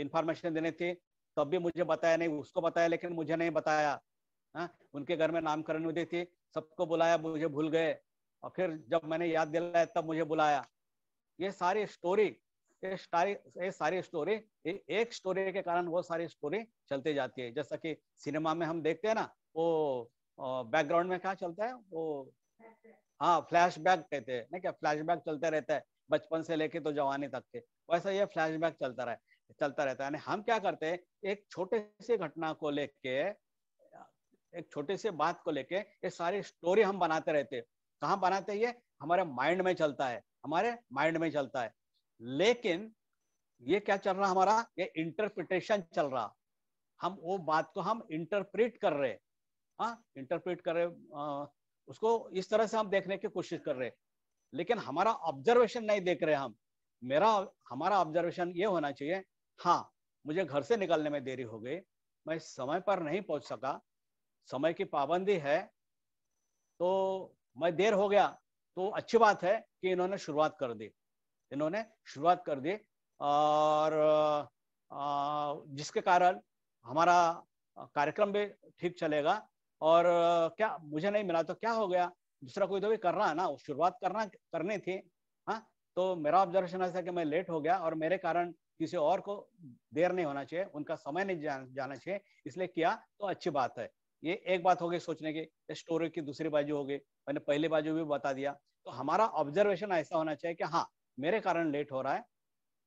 इंफॉर्मेशन देने थी तब भी मुझे बताया नहीं उसको बताया लेकिन मुझे नहीं बताया हाँ उनके घर में नामकरण हुई थी सबको बुलाया मुझे भूल गए और फिर जब मैंने याद दिलाया तब मुझे बुलाया ये सारी स्टोरी ये सारी ये सारी स्टोरी एक स्टोरी के कारण वो सारी स्टोरी चलती जाती है जैसा कि सिनेमा में हम देखते हैं ना वो बैकग्राउंड में क्या चलता है वो हाँ फ्लैशबैक कहते हैं ना क्या फ्लैशबैक चलते रहता है बचपन से लेके तो जवानी तक के वैसा ये फ्लैशबैक चलता रहा चलता रहता है हम क्या करते हैं एक छोटे से घटना को लेके एक छोटे से बात को लेके ये सारी स्टोरी हम बनाते रहते हैं कहाँ बनाते हैं ये हमारे माइंड में चलता है हमारे माइंड में चलता है लेकिन ये क्या चल रहा हमारा ये इंटरप्रिटेशन चल रहा हम वो बात को हम इंटरप्रिट कर रहे हैं हाँ इंटरप्रेट कर रहे उसको इस तरह से हम देखने की कोशिश कर रहे हैं लेकिन हमारा ऑब्जर्वेशन नहीं देख रहे हम मेरा हमारा ऑब्जर्वेशन ये होना चाहिए हाँ मुझे घर से निकलने में देरी हो गई मैं समय पर नहीं पहुंच सका समय की पाबंदी है तो मैं देर हो गया तो अच्छी बात है कि इन्होंने शुरुआत कर दी इन्होंने शुरुआत कर दी और जिसके कारण हमारा कार्यक्रम भी ठीक चलेगा और क्या मुझे नहीं मिला तो क्या हो गया दूसरा कोई तो भी कर रहा है ना शुरुआत करना करने थी हाँ तो मेरा ऑब्जर्वेशन ऐसा कि मैं लेट हो गया और मेरे कारण किसी और को देर नहीं होना चाहिए उनका समय नहीं जान, जाना चाहिए इसलिए किया तो अच्छी बात है ये एक बात हो गई सोचने की स्टोरी की दूसरी बाजू हो गई मैंने पहले बाजू भी बता दिया तो हमारा ऑब्जर्वेशन ऐसा होना चाहिए कि हाँ मेरे कारण लेट हो रहा है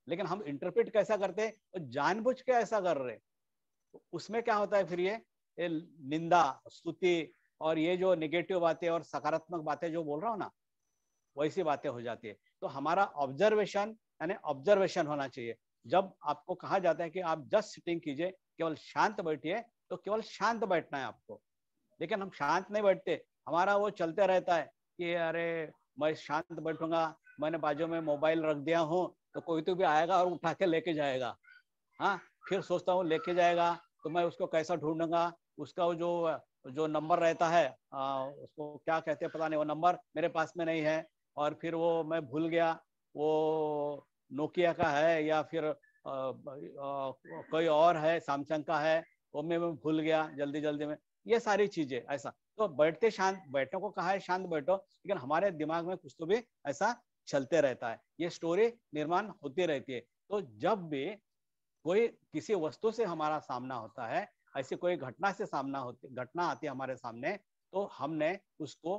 लेकिन हम इंटरप्रेट कैसा करते हैं और जानबूझ के ऐसा कर रहे तो उसमें क्या होता है फिर ये ये निंदा स्तुति और ये जो नेगेटिव बातें और सकारात्मक बातें जो बोल रहा हूँ ना वैसी बातें हो जाती है तो हमारा ऑब्जर्वेशन यानी ऑब्जर्वेशन होना चाहिए जब आपको कहा जाता है कि आप जस्ट सिटिंग कीजिए केवल शांत बैठिए तो केवल शांत बैठना है आपको लेकिन हम शांत नहीं बैठते हमारा वो चलते रहता है कि अरे मैं शांत बैठूंगा मैंने बाजू में मोबाइल रख दिया हूँ तो कोई तो भी आएगा और उठा के लेके जाएगा हाँ फिर सोचता हूँ लेके जाएगा तो मैं उसको कैसा ढूंढूंगा उसका जो जो नंबर रहता है आ, उसको क्या कहते हैं पता नहीं वो नंबर मेरे पास में नहीं है और फिर वो मैं भूल गया वो नोकिया का है या फिर आ, आ, कोई और है सैमसंग का है वो मैं भूल गया जल्दी जल्दी में ये सारी चीजें ऐसा तो बैठते शांत बैठने को कहा है शांत बैठो लेकिन हमारे दिमाग में कुछ तो भी ऐसा चलते रहता है ये स्टोरी निर्माण होती रहती है तो जब भी कोई किसी वस्तु से हमारा सामना होता है ऐसे कोई घटना से सामना होती घटना आती है हमारे सामने तो हमने उसको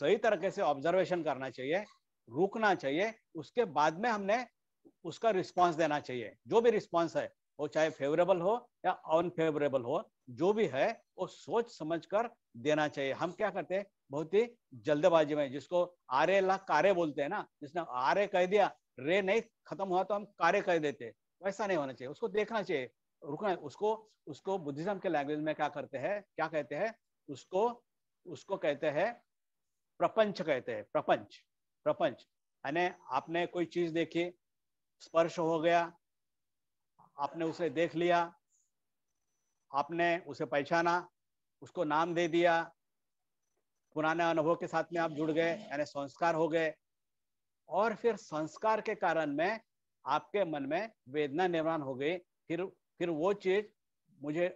सही तरीके से ऑब्जर्वेशन करना चाहिए रुकना चाहिए उसके बाद में हमने उसका रिस्पांस देना चाहिए जो भी रिस्पांस है वो चाहे फेवरेबल हो या अनफेवरेबल हो जो भी है वो सोच समझ कर देना चाहिए हम क्या करते हैं बहुत ही जल्दबाजी में जिसको आरे ला कारे बोलते हैं ना जिसने आरे कह दिया रे नहीं खत्म हुआ तो हम कारे कह देते वैसा नहीं होना चाहिए उसको देखना चाहिए रुकना उसको उसको बुद्धिज्म के लैंग्वेज में क्या करते हैं क्या कहते हैं उसको उसको कहते हैं प्रपंच कहते हैं प्रपंच प्रपंच यानी आपने कोई चीज देखी स्पर्श हो गया आपने उसे देख लिया आपने उसे पहचाना उसको नाम दे दिया पुराने अनुभव के साथ में आप जुड़ गए यानी संस्कार हो गए और फिर संस्कार के कारण में आपके मन में वेदना निर्माण हो गई फिर फिर वो चीज मुझे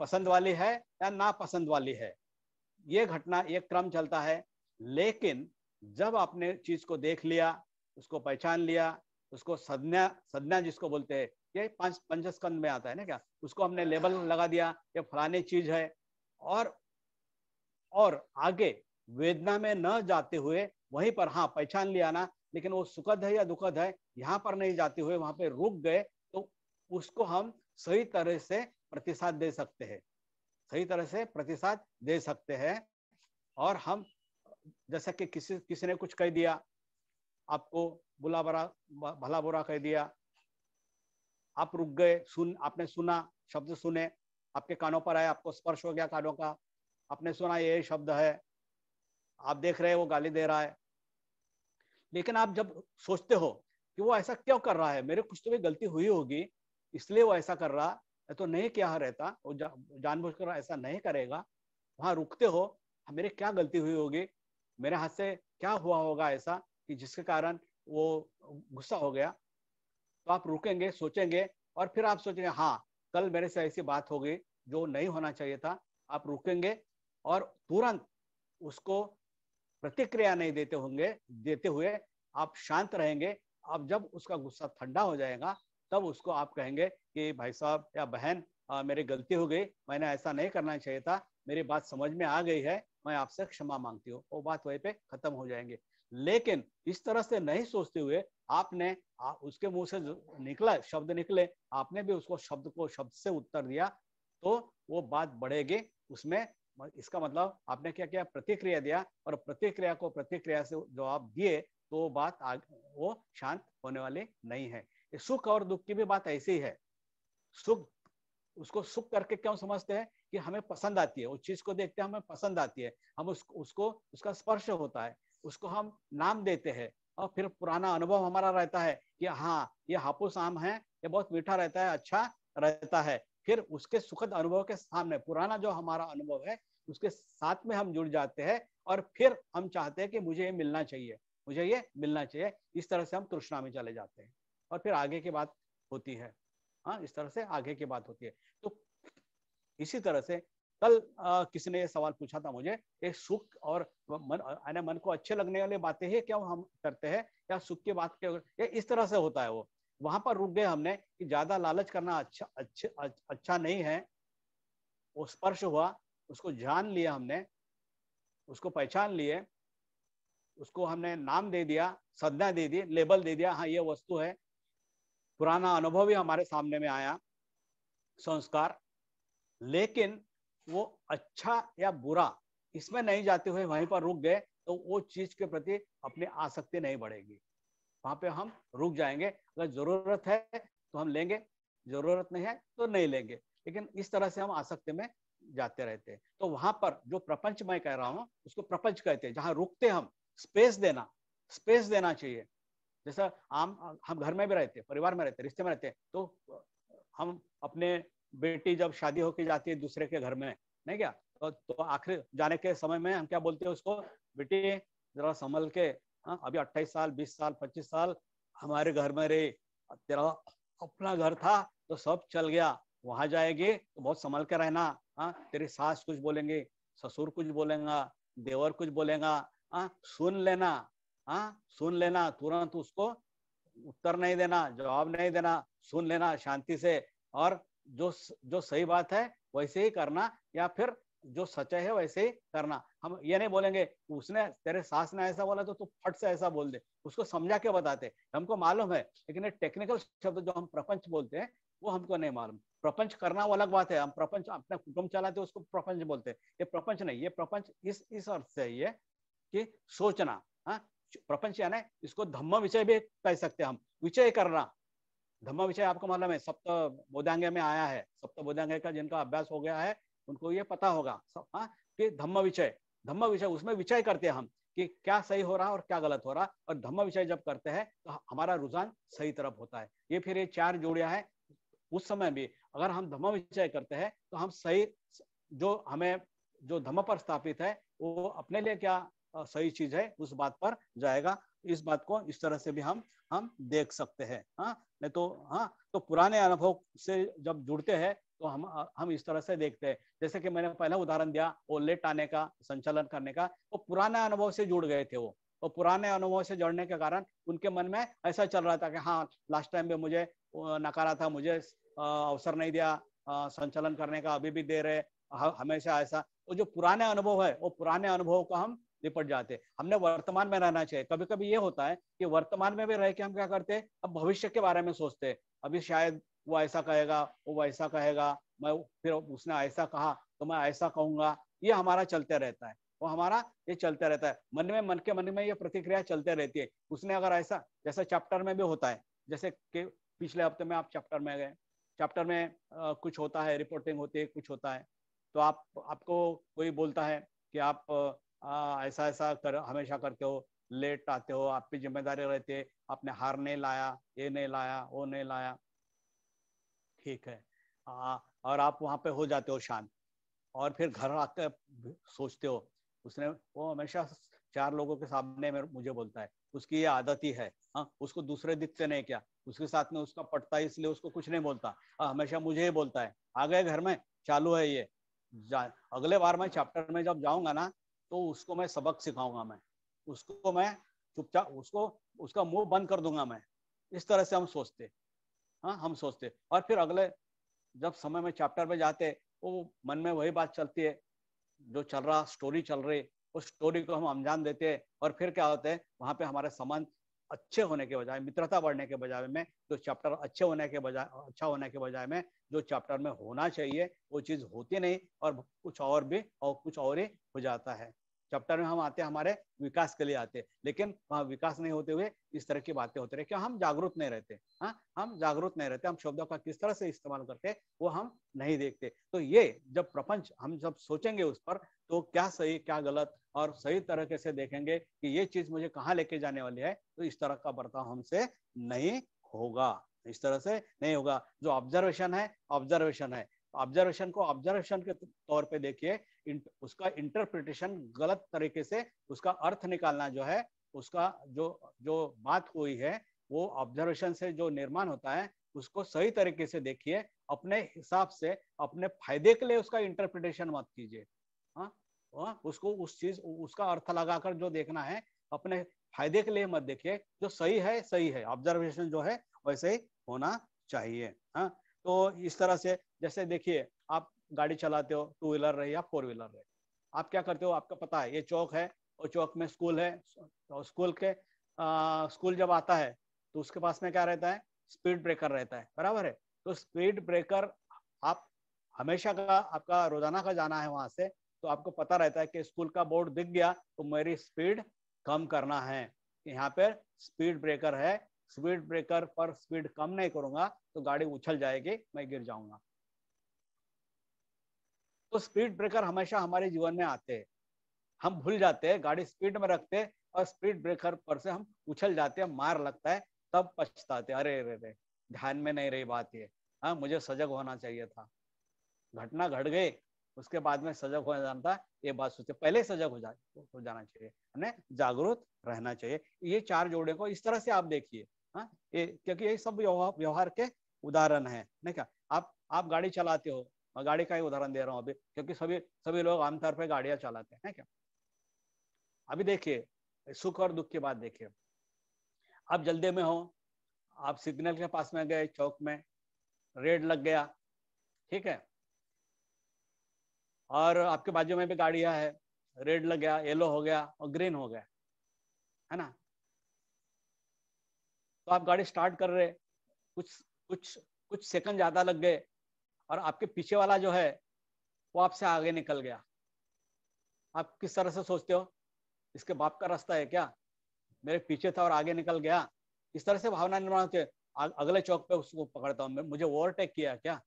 पसंद वाली है या नापसंद वाली है ये घटना एक क्रम चलता है लेकिन जब आपने चीज को देख लिया उसको पहचान लिया उसको सदन्या सदन्या जिसको बोलते हैं ये पंच पंचस्कंद में आता है ना क्या उसको हमने लेबल लगा दिया ये फलानी चीज है और और आगे वेदना में न जाते हुए वहीं पर हाँ पहचान लिया ना लेकिन वो सुखद है या दुखद है यहाँ पर नहीं जाते हुए वहां पे रुक गए उसको हम सही तरह से प्रतिसाद दे सकते हैं सही तरह से प्रतिसाद दे सकते हैं और हम जैसा कि किसी किसी ने कुछ कह दिया आपको बुला बरा भला बुरा कह दिया आप रुक गए सुन आपने सुना शब्द सुने आपके कानों पर आए आपको स्पर्श हो गया कानों का आपने सुना ये शब्द है आप देख रहे हैं वो गाली दे रहा है लेकिन आप जब सोचते हो कि वो ऐसा क्यों कर रहा है मेरे कुछ तो भी गलती हुई होगी इसलिए वो ऐसा कर रहा है तो नहीं क्या रहता वो जा, जानबूझ कर ऐसा नहीं करेगा वहां रुकते हो मेरे क्या गलती हुई होगी मेरे हाथ से क्या हुआ होगा ऐसा कि जिसके कारण वो गुस्सा हो गया तो आप रुकेंगे सोचेंगे और फिर आप सोचेंगे हाँ कल मेरे से ऐसी बात हो गई जो नहीं होना चाहिए था आप रुकेंगे और तुरंत उसको प्रतिक्रिया नहीं देते होंगे देते हुए आप शांत रहेंगे आप जब उसका गुस्सा ठंडा हो जाएगा तब उसको आप कहेंगे कि भाई साहब या बहन आ, मेरे गलती हो गई मैंने ऐसा नहीं करना चाहिए था मेरी बात समझ में आ गई है मैं आपसे क्षमा मांगती हूँ वो बात वहीं पे खत्म हो जाएंगे लेकिन इस तरह से नहीं सोचते हुए आपने आ, उसके मुंह से निकला शब्द निकले आपने भी उसको शब्द को शब्द से उत्तर दिया तो वो बात बढ़ेगी उसमें इसका मतलब आपने क्या किया प्रतिक्रिया दिया और प्रतिक्रिया को प्रतिक्रिया से जवाब दिए तो बात आ, वो शांत होने वाले नहीं है सुख और दुख की भी बात ऐसी है सुख उसको सुख करके क्यों समझते हैं कि हमें पसंद आती है उस चीज को देखते हैं हमें पसंद आती है हम उसको उसको उसका स्पर्श होता है उसको हम नाम देते हैं और फिर पुराना अनुभव हमारा रहता है कि हाँ ये हापुस आम है ये बहुत मीठा रहता है अच्छा रहता है फिर उसके सुखद अनुभव के सामने पुराना जो हमारा अनुभव है उसके साथ में हम जुड़ जाते हैं और फिर हम चाहते हैं कि मुझे ये मिलना चाहिए मुझे ये मिलना चाहिए इस तरह से हम तृष्णा में चले जाते हैं और फिर आगे की बात होती है हाँ इस तरह से आगे की बात होती है तो इसी तरह से कल किसी ने ये सवाल पूछा था मुझे ये सुख और मन यानी मन को अच्छे लगने वाली बातें ही क्या हम करते हैं या सुख की बात क्या इस तरह से होता है वो वहां पर रुक गए हमने कि ज्यादा लालच करना अच्छा अच्छे अच्छा नहीं है वो स्पर्श हुआ उसको जान लिया हमने उसको पहचान लिए उसको हमने नाम दे दिया संज्ञा दे दी लेबल दे दिया हाँ ये वस्तु है पुराना अनुभव ही हमारे सामने में आया संस्कार लेकिन वो अच्छा या बुरा इसमें नहीं जाते हुए वहीं पर रुक गए तो वो चीज के प्रति अपनी आसक्ति नहीं बढ़ेगी वहां पे हम रुक जाएंगे अगर जरूरत है तो हम लेंगे जरूरत नहीं है तो नहीं लेंगे लेकिन इस तरह से हम आसक्ति में जाते रहते हैं तो वहां पर जो प्रपंच मैं कह रहा हूँ उसको प्रपंच कहते हैं जहां रुकते हम स्पेस देना स्पेस देना चाहिए जैसा आम हम घर में भी रहते परिवार में रहते रिश्ते में रहते तो हम अपने बेटी जब शादी होके जाती है दूसरे के घर में नहीं क्या तो, तो आखिर जाने के समय में हम क्या बोलते हैं उसको बेटी जरा संभल के हाँ अभी अट्ठाईस साल बीस साल पच्चीस साल हमारे घर में रही तेरा अपना घर था तो सब चल गया वहां जाएगी तो बहुत संभल के रहना हाँ तेरी सास कुछ बोलेंगे ससुर कुछ बोलेगा देवर कुछ बोलेगा हाँ सुन लेना हाँ सुन लेना तुरंत उसको उत्तर नहीं देना जवाब नहीं देना सुन लेना शांति से और जो जो सही बात है वैसे ही करना या फिर जो सच है वैसे ही करना हम ये नहीं बोलेंगे उसने तेरे सास ने ऐसा बोला तो तू फट से ऐसा बोल दे उसको समझा के बताते हमको मालूम है लेकिन ये टेक्निकल शब्द जो हम प्रपंच बोलते हैं वो हमको नहीं मालूम प्रपंच करना वो अलग बात है हम प्रपंच अपने कुटुंब चलाते उसको प्रपंच बोलते हैं ये प्रपंच नहीं ये प्रपंच इस इस अर्थ से है कि सोचना हाँ प्रपंच यानी इसको धम्म विषय भी कह सकते हैं हम विषय करना धम्म विषय आपको मालूम है सप्त बोधांग में आया है सप्त बोधांग का जिनका अभ्यास हो गया है उनको ये पता होगा हाँ कि धम्म विषय धम्म विषय उसमें विचय करते हैं हम कि क्या सही हो रहा और क्या गलत हो रहा और धम्म विषय जब करते हैं तो हमारा रुझान सही तरफ होता है ये फिर ये चार जोड़िया है उस समय भी अगर हम धम्म विषय करते हैं तो हम सही जो हमें जो धम्म पर स्थापित है वो अपने लिए क्या सही चीज है उस बात पर जाएगा इस बात को इस तरह से भी हम हम देख सकते हैं हाँ नहीं तो हाँ तो पुराने अनुभव से जब जुड़ते हैं तो हम हम इस तरह से देखते हैं जैसे कि मैंने पहला उदाहरण दिया वो लेट आने का संचालन करने का वो तो पुराने अनुभव से जुड़ गए थे वो वो तो पुराने अनुभव से जड़ने के कारण उनके मन में ऐसा चल रहा था कि हाँ लास्ट टाइम भी मुझे नकारा था मुझे अवसर नहीं दिया संचालन करने का अभी भी दे रहे हमेशा ऐसा वो जो पुराने अनुभव है वो पुराने अनुभव को हम निपट जाते हैं हमने वर्तमान में रहना चाहिए कभी कभी ये होता है कि वर्तमान में भी रह के हम क्या करते हैं अब भविष्य के बारे में सोचते हैं अभी शायद वो ऐसा कहेगा वो ऐसा कहेगा मैं फिर उसने ऐसा कहा तो मैं ऐसा कहूंगा ये हमारा चलते रहता है वो हमारा ये चलते रहता है मन में मन के मन में ये प्रतिक्रिया चलते रहती है उसने अगर ऐसा जैसा चैप्टर में भी होता है जैसे कि पिछले हफ्ते में आप चैप्टर में गए चैप्टर में आ, कुछ होता है रिपोर्टिंग होती है कुछ होता है तो आप आपको कोई बोलता है कि आप आ, हाँ, ऐसा ऐसा कर हमेशा करते हो लेट आते हो आपकी जिम्मेदारी रहती है आपने हार नहीं लाया ये नहीं लाया वो नहीं लाया ठीक है आ, हाँ, और आप वहां पे हो जाते हो शांत और फिर घर आकर सोचते हो उसने वो हमेशा चार लोगों के सामने मुझे बोलता है उसकी ये आदत ही है हाँ उसको दूसरे दिखते नहीं क्या उसके साथ में उसका पटता है इसलिए उसको कुछ नहीं बोलता आ, हाँ, हमेशा मुझे ही बोलता है आ गए घर में चालू है ये अगले बार मैं चैप्टर में जब जाऊंगा ना तो उसको मैं सबक सिखाऊंगा मैं उसको मैं चुपचाप उसको उसका मुंह बंद कर दूंगा मैं इस तरह से हम सोचते हाँ हम सोचते और फिर अगले जब समय में चैप्टर में जाते वो मन में वही बात चलती है जो चल रहा स्टोरी चल रही उस स्टोरी को हम अंजाम देते हैं और फिर क्या होता है वहाँ पे हमारे संबंध अच्छे होने के बजाय मित्रता बढ़ने के बजाय में जो चैप्टर अच्छे होने के बजाय अच्छा होने के बजाय में जो चैप्टर में होना चाहिए वो चीज़ होती नहीं और कुछ और भी और कुछ और ही हो जाता है चैप्टर में हम आते हैं हमारे विकास के लिए आते हैं लेकिन वहाँ विकास नहीं होते हुए इस तरह की बातें होती रहे क्यों हम जागरूक नहीं रहते हाँ हम जागरूक नहीं रहते हम शब्दों का किस तरह से इस्तेमाल करते वो हम नहीं देखते तो ये जब प्रपंच हम जब सोचेंगे उस पर तो क्या सही क्या गलत और सही तरीके से देखेंगे कि ये चीज मुझे कहाँ लेके जाने वाली है तो इस तरह का बर्ताव हमसे नहीं होगा इस तरह से नहीं होगा जो ऑब्जर्वेशन है ऑब्जर्वेशन है ऑब्जर्वेशन को ऑब्जर्वेशन के तौर पे देखिए उसका इंटरप्रिटेशन गलत तरीके से उसका अर्थ निकालना जो है उसका जो जो बात हुई है वो ऑब्जर्वेशन से जो निर्माण होता है उसको सही तरीके से देखिए अपने हिसाब से अपने फायदे के लिए उसका इंटरप्रिटेशन मत कीजिए हाँ, हाँ उसको उस चीज उसका अर्थ लगाकर जो देखना है अपने फायदे के लिए मत देखिए जो सही है सही है ऑब्जर्वेशन जो है वैसे ही होना चाहिए हाँ तो इस तरह से जैसे देखिए आप गाड़ी चलाते हो टू व्हीलर रहे या फोर व्हीलर रहे आप क्या करते हो आपका पता है ये चौक है और चौक में स्कूल है तो स्कूल के आ, स्कूल जब आता है तो उसके पास में क्या रहता है स्पीड ब्रेकर रहता है बराबर है तो स्पीड ब्रेकर आप हमेशा का आपका रोजाना का जाना है वहां से तो आपको पता रहता है कि स्कूल का बोर्ड दिख गया तो मेरी स्पीड कम करना है यहाँ पर स्पीड ब्रेकर है स्पीड ब्रेकर पर स्पीड कम नहीं करूंगा तो गाड़ी उछल जाएगी मैं गिर जाऊंगा तो स्पीड ब्रेकर हमेशा हमारे जीवन में आते हैं हम भूल जाते हैं गाड़ी स्पीड में रखते हैं और स्पीड ब्रेकर पर से हम उछल जाते हैं मार लगता है तब पछताते अरे अरे अरे ध्यान में नहीं रही बात ये हाँ मुझे सजग होना चाहिए था घटना घट गई उसके बाद में सजग हो था ये बात सोचते पहले सजग हो जा हो जाना चाहिए हमें जागरूक रहना चाहिए ये चार जोड़े को इस तरह से आप देखिए हाँ ये क्योंकि ये सब व्यवहार के उदाहरण है नहीं क्या आप आप गाड़ी चलाते हो मैं गाड़ी का ही उदाहरण दे रहा हूँ अभी क्योंकि सभी सभी लोग आमतौर पर गाड़ियां चलाते हैं क्या अभी देखिए सुख और दुख की बात देखिए आप जल्दी में हो आप सिग्नल के पास में गए चौक में रेड लग गया ठीक है और आपके बाजू में भी गाड़ियां है रेड लग गया येलो हो गया और ग्रीन हो गया है ना तो आप गाड़ी स्टार्ट कर रहे कुछ कुछ कुछ सेकंड ज़्यादा लग गए और आपके पीछे वाला जो है वो आपसे आगे निकल गया आप किस तरह से सोचते हो इसके बाप का रास्ता है क्या मेरे पीछे था और आगे निकल गया इस तरह से भावना निर्माण होती है अगले चौक पे उसको पकड़ता हूँ मुझे ओवरटेक किया क्या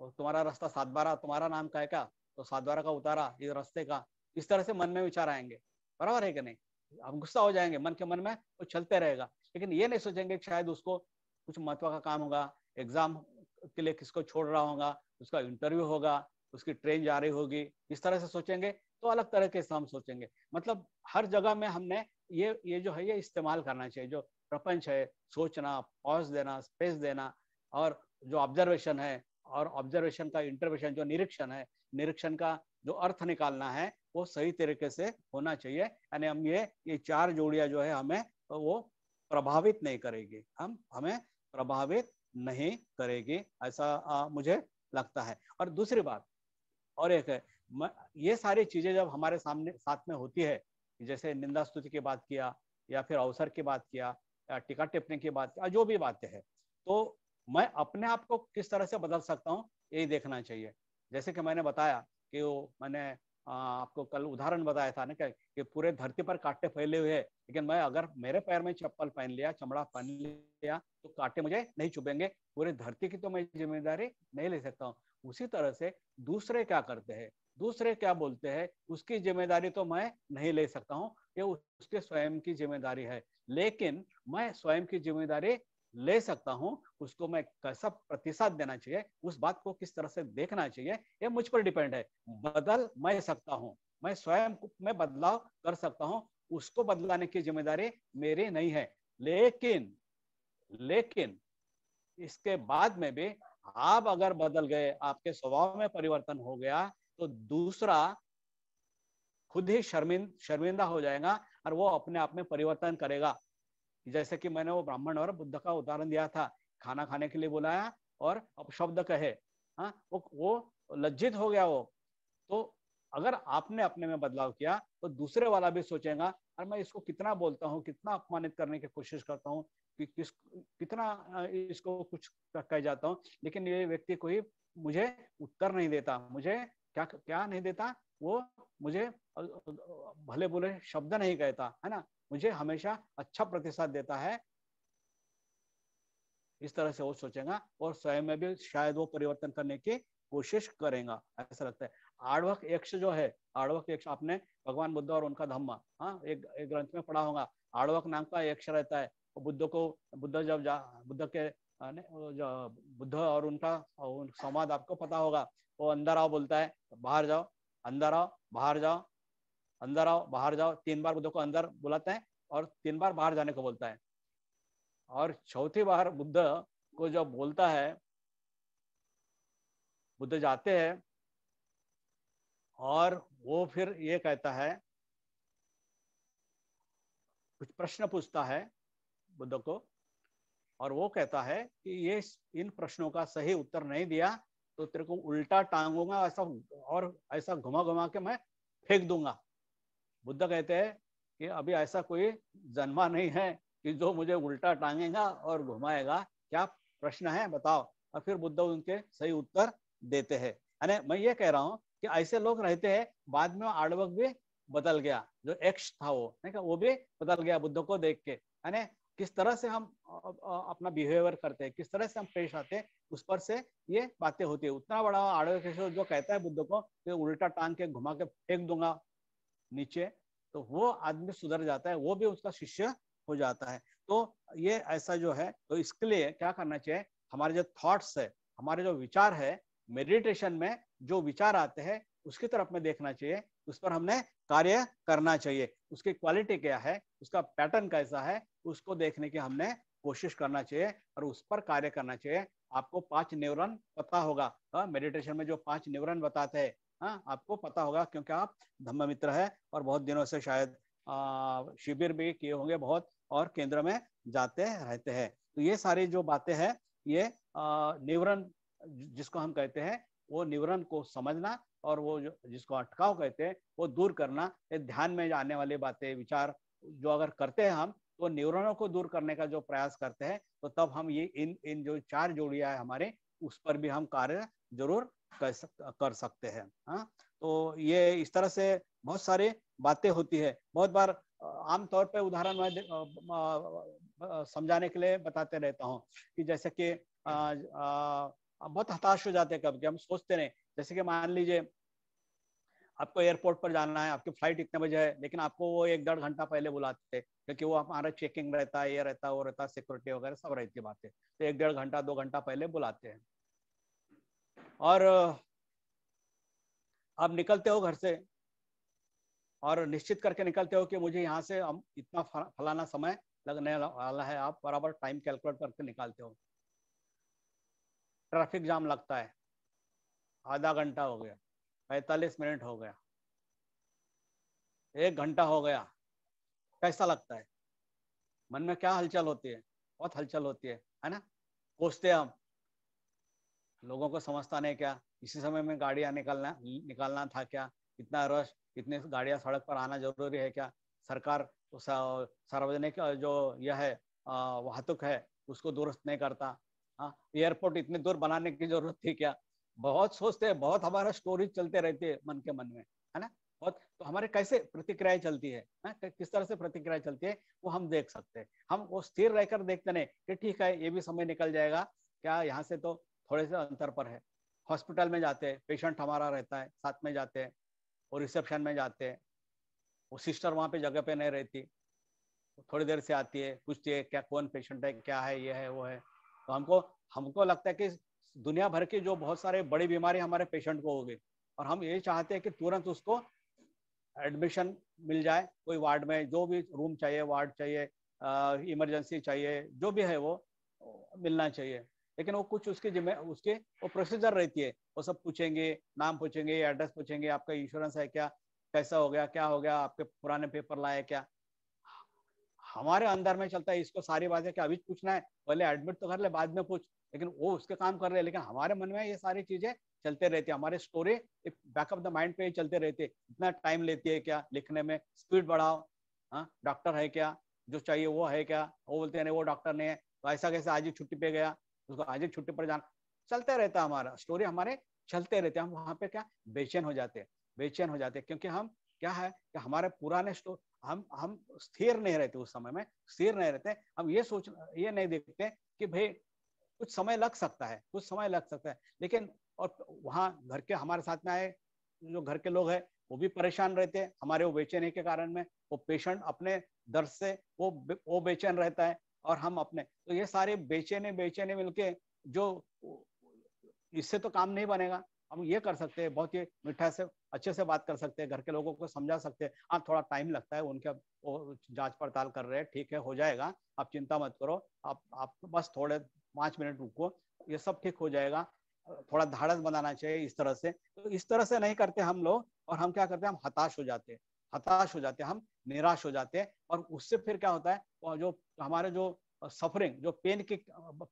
और तुम्हारा रास्ता सात बारह तुम्हारा नाम का है क्या तो सात बारह का उतारा इस रास्ते का इस तरह से मन में विचार आएंगे बराबर है कि नहीं आप गुस्सा हो जाएंगे मन के मन में वो चलते रहेगा लेकिन ये नहीं सोचेंगे कि शायद उसको कुछ महत्व का काम होगा एग्जाम के लिए किसको छोड़ रहा होगा उसका इंटरव्यू होगा उसकी ट्रेन जा रही होगी इस तरह से सोचेंगे तो अलग तरह के हम सोचेंगे मतलब हर जगह में हमने ये ये जो है ये इस्तेमाल करना चाहिए जो प्रपंच है सोचना पॉज देना स्पेस देना और जो ऑब्जर्वेशन है और ऑब्जर्वेशन का इंटरवेशन जो निरीक्षण है निरीक्षण का जो अर्थ निकालना है वो सही तरीके से होना चाहिए यानी हम ये ये चार जोड़िया जो है हमें वो प्रभावित नहीं करेगी हम हमें प्रभावित नहीं करेगी ऐसा आ, मुझे लगता है और दूसरी बात और एक है म, ये सारी चीजें जब हमारे सामने साथ में होती है जैसे निंदा स्तुति की बात किया या फिर अवसर की बात किया या टिका टिप्पणी की बात किया जो भी बातें हैं तो मैं अपने आप को किस तरह से बदल सकता हूँ यही देखना चाहिए जैसे कि मैंने बताया कि वो मैंने आपको कल उदाहरण बताया था ना कि पूरे धरती पर कांटे फैले हुए हैं लेकिन मैं अगर मेरे पैर में चप्पल पहन लिया चमड़ा पहन लिया तो कांटे मुझे नहीं चुभेंगे पूरे धरती की तो मैं जिम्मेदारी नहीं ले सकता हूँ उसी तरह से दूसरे क्या करते हैं दूसरे क्या बोलते हैं उसकी जिम्मेदारी तो मैं नहीं ले सकता हूँ ये उसके स्वयं की जिम्मेदारी है लेकिन मैं स्वयं की जिम्मेदारी ले सकता हूं उसको मैं कैसा प्रतिशत देना चाहिए उस बात को किस तरह से देखना चाहिए ये मुझ पर डिपेंड है बदल मैं सकता हूं मैं स्वयं में बदलाव कर सकता हूं उसको बदलाने की जिम्मेदारी मेरी नहीं है लेकिन लेकिन इसके बाद में भी आप अगर बदल गए आपके स्वभाव में परिवर्तन हो गया तो दूसरा खुद ही शर्मिंद शर्मिंदा हो जाएगा और वो अपने आप में परिवर्तन करेगा जैसे कि मैंने वो ब्राह्मण और बुद्ध का उदाहरण दिया था खाना खाने के लिए बुलाया और अपशब्द कहे हाँ वो वो लज्जित हो गया वो तो अगर आपने अपने में बदलाव किया तो दूसरे वाला भी सोचेगा अरे मैं इसको कितना बोलता हूँ कितना अपमानित करने की कोशिश करता हूँ कि किस कितना इसको कुछ कह जाता हूँ लेकिन ये व्यक्ति कोई मुझे उत्तर नहीं देता मुझे क्या क्या नहीं देता वो मुझे भले बोले शब्द नहीं कहता है ना मुझे हमेशा अच्छा प्रतिसाद देता है इस तरह से वो सोचेगा और स्वयं में भी शायद वो परिवर्तन करने की कोशिश करेगा ऐसा लगता है आड़वक यक्ष जो है आड़वक यक्ष आपने भगवान बुद्ध और उनका धम्मा हाँ एक, एक ग्रंथ में पढ़ा होगा आड़वक नाम का यक्ष रहता है बुद्ध को बुद्ध जब जा बुद्ध के बुद्ध और उनका उन संवाद आपको पता होगा वो अंदर आओ बोलता है बाहर जाओ अंदर आओ बाहर जाओ अंदर आओ बाहर जाओ तीन बार बुद्ध को अंदर बुलाते हैं और तीन बार बाहर जाने को बोलता है और चौथी बार बुद्ध को जब बोलता है बुद्ध जाते हैं और वो फिर ये कहता है कुछ प्रश्न पूछता है बुद्ध को और वो कहता है कि ये इन प्रश्नों का सही उत्तर नहीं दिया तो तेरे को उल्टा टांगूंगा ऐसा और ऐसा घुमा घुमा के मैं फेंक दूंगा बुद्ध कहते हैं कि अभी ऐसा कोई जन्मा नहीं है कि जो मुझे उल्टा टांगेगा और घुमाएगा क्या प्रश्न है बताओ और फिर बुद्ध उनके सही उत्तर देते हैं अरे मैं ये कह रहा हूँ कि ऐसे लोग रहते हैं बाद में आड़वक भी बदल गया जो एक्स था वो नहीं वो भी बदल गया बुद्ध को देख के यानी किस तरह से हम अपना बिहेवियर करते हैं किस तरह से हम पेश आते हैं उस पर से ये बातें होती है उतना बड़ा आड़वक जो कहता है बुद्ध को कि उल्टा टांग के घुमा के फेंक दूंगा नीचे तो वो आदमी सुधर जाता है वो भी उसका शिष्य हो जाता है तो ये ऐसा जो है तो इसके लिए क्या करना चाहिए हमारे जो थॉट्स है हमारे जो विचार है मेडिटेशन में जो विचार आते हैं उसकी तरफ में देखना चाहिए उस पर हमने कार्य करना चाहिए उसकी क्वालिटी क्या है उसका पैटर्न कैसा है उसको देखने की हमने कोशिश करना चाहिए और उस पर कार्य करना चाहिए आपको पांच न्यूरॉन पता होगा मेडिटेशन हाँ, में जो पांच न्यूरॉन बताते हैं हाँ आपको पता होगा क्योंकि आप धम्म मित्र है और बहुत दिनों से शायद शिविर भी किए होंगे बहुत और केंद्र में जाते रहते हैं तो ये सारी जो बातें हैं ये निवरण जिसको हम कहते हैं वो निवरण को समझना और वो जो जिसको अटकाव कहते हैं वो दूर करना ये ध्यान में आने वाली बातें विचार जो अगर करते हैं हम तो निवरणों को दूर करने का जो प्रयास करते हैं तो तब हम ये इन इन जो चार जोड़िया है हमारे उस पर भी हम कार्य जरूर कर सकते हैं हाँ तो ये इस तरह से बहुत सारी बातें होती है बहुत बार आमतौर पर उदाहरण मैं समझाने के लिए बताते रहता हूँ कि जैसे कि आ, आ, बहुत हताश हो जाते हैं कभी हम सोचते नहीं जैसे कि मान लीजिए आपको एयरपोर्ट पर जाना है आपकी फ्लाइट इतने बजे है लेकिन आपको वो एक डेढ़ घंटा पहले बुलाते हैं क्योंकि वो हमारा चेकिंग रहता है ये रहता है वो रहता है सिक्योरिटी वगैरह सब रहती बातें तो एक डेढ़ घंटा दो घंटा पहले बुलाते हैं और आप निकलते हो घर से और निश्चित करके निकलते हो कि मुझे यहाँ से हम इतना फलाना समय लगने वाला है आप बराबर टाइम कैलकुलेट करके निकालते हो ट्रैफिक जाम लगता है आधा घंटा हो गया पैंतालीस मिनट हो गया एक घंटा हो गया कैसा लगता है मन में क्या हलचल होती है बहुत हलचल होती है है ना सोचते हम लोगों को समझता नहीं क्या इसी समय में गाड़ियां निकलना निकालना था क्या इतना रश इतने गाड़ियां सड़क पर आना जरूरी है क्या सरकार सार्वजनिक जो यह है वाहतुक है उसको दुरुस्त नहीं करता हाँ एयरपोर्ट इतने दूर बनाने की जरूरत थी क्या बहुत सोचते हैं बहुत हमारा स्टोरीज चलते रहती है मन के मन में है ना बहुत तो हमारे कैसे प्रतिक्रियाएं चलती है ना हाँ, किस तरह से प्रतिक्रिया चलती है वो हम देख सकते हैं हम वो स्थिर रहकर देखते नहीं कि ठीक है ये भी समय निकल जाएगा क्या यहाँ से तो थोड़े से अंतर पर है हॉस्पिटल में जाते हैं पेशेंट हमारा रहता है साथ में जाते हैं वो रिसेप्शन में जाते हैं वो सिस्टर वहाँ पे जगह पे नहीं रहती थोड़ी देर से आती है पूछती है क्या कौन पेशेंट है क्या है ये है वो है तो हमको हमको लगता है कि दुनिया भर की जो बहुत सारे बड़ी बीमारी हमारे पेशेंट को हो गई और हम ये चाहते हैं कि तुरंत उसको एडमिशन मिल जाए कोई वार्ड में जो भी रूम चाहिए वार्ड चाहिए इमरजेंसी चाहिए जो भी है वो मिलना चाहिए लेकिन वो कुछ उसके जिम्मे उसके वो प्रोसीजर रहती है वो सब पूछेंगे नाम पूछेंगे एड्रेस पूछेंगे आपका इंश्योरेंस है क्या कैसा हो गया क्या हो गया आपके पुराने पेपर लाए क्या हमारे अंदर में चलता है इसको सारी बातें क्या अभी पूछना है पहले एडमिट तो कर ले बाद में पूछ लेकिन वो उसके काम कर रहे लेकिन हमारे मन में ये सारी चीजें चलते रहती है हमारे story back of the mind पे चलते रहते इतना टाइम लेती है क्या लिखने में स्पीड बढ़ाओ हाँ डॉक्टर है क्या जो चाहिए वो है क्या वो बोलते हैं वो डॉक्टर नहीं है तो ऐसा कैसे आज ही छुट्टी पे गया उसको आज एक छुट्टी पर जाना चलते रहता हमारा स्टोरी हमारे चलते रहते हम वहां पे क्या बेचैन हो जाते हैं बेचैन हो जाते हैं क्योंकि हम क्या है कि हमारे पुराने स्टोर हम हम स्थिर नहीं रहते उस समय में स्थिर नहीं रहते हम ये सोच ये नहीं देखते कि भाई कुछ समय लग सकता है कुछ समय लग सकता है लेकिन और वहाँ घर के हमारे साथ में आए जो घर के लोग है वो भी परेशान रहते हैं हमारे वो बेचैनी के कारण में वो पेशेंट अपने दर्द से वो वो बेचैन रहता है और हम अपने तो ये सारे बेचैने बेचैने मिलके जो इससे तो काम नहीं बनेगा हम ये कर सकते हैं बहुत ही मिठा से अच्छे से बात कर सकते हैं घर के लोगों को समझा सकते हैं आप हाँ, थोड़ा टाइम लगता है उनके जांच पड़ताल कर रहे हैं ठीक है हो जाएगा आप चिंता मत करो आप आप बस थोड़े पांच मिनट रुको ये सब ठीक हो जाएगा थोड़ा धाड़स बनाना चाहिए इस तरह से तो इस तरह से नहीं करते हम लोग और हम क्या करते हैं हम हताश हो जाते हैं हताश हो जाते हैं हम निराश हो जाते हैं और उससे फिर क्या होता है जो तो हमारे जो सफरिंग जो पेन की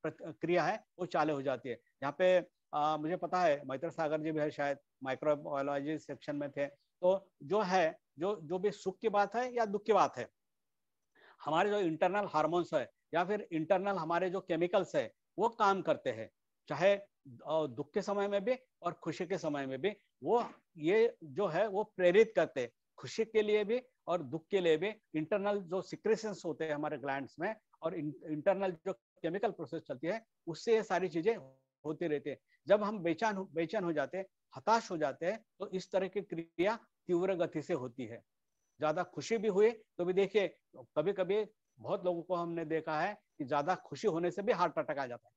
क्रिया है वो चालू हो जाती है यहाँ पे आ, मुझे पता है मैत्र सागर जी भी है शायद माइक्रोबायोलॉजी सेक्शन में थे तो जो है जो जो भी सुख की बात है या दुख की बात है हमारे जो इंटरनल हार्मोन्स है या फिर इंटरनल हमारे जो केमिकल्स है वो काम करते हैं चाहे दुख के समय में भी और खुशी के समय में भी वो ये जो है वो प्रेरित करते खुशी के लिए भी और दुख के लिए भी इंटरनल जो सिक्रेशंस होते हैं हमारे ग्लैंड में और इंटरनल जो केमिकल प्रोसेस चलती है उससे ये सारी चीजें होती रहती है जब हम बेचैन बेचैन हो जाते हैं हताश हो जाते हैं तो इस तरह की क्रिया तीव्र गति से होती है ज्यादा खुशी भी हुई तो भी देखिए कभी कभी बहुत लोगों को हमने देखा है कि ज्यादा खुशी होने से भी हार्ट अटैक आ जाता है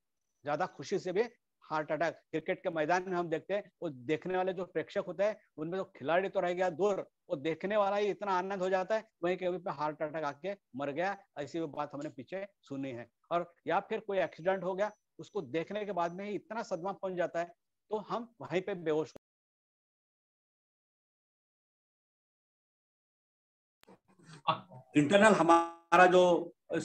ज्यादा खुशी से भी हार्ट अटैक क्रिकेट के मैदान में हम देखते हैं वो देखने वाले जो प्रेक्षक होते हैं उनमें जो तो खिलाड़ी तो रह गया दूर वो देखने वाला ही इतना आनंद हो जाता है वहीं कभी पे हार्ट अटैक आके मर गया ऐसी बात हमने पीछे सुनी है और या फिर कोई एक्सीडेंट हो गया उसको देखने के बाद में ही इतना सदमा पहुंच जाता है तो हम वहीं पे बेहोश इंटरनल हमारा जो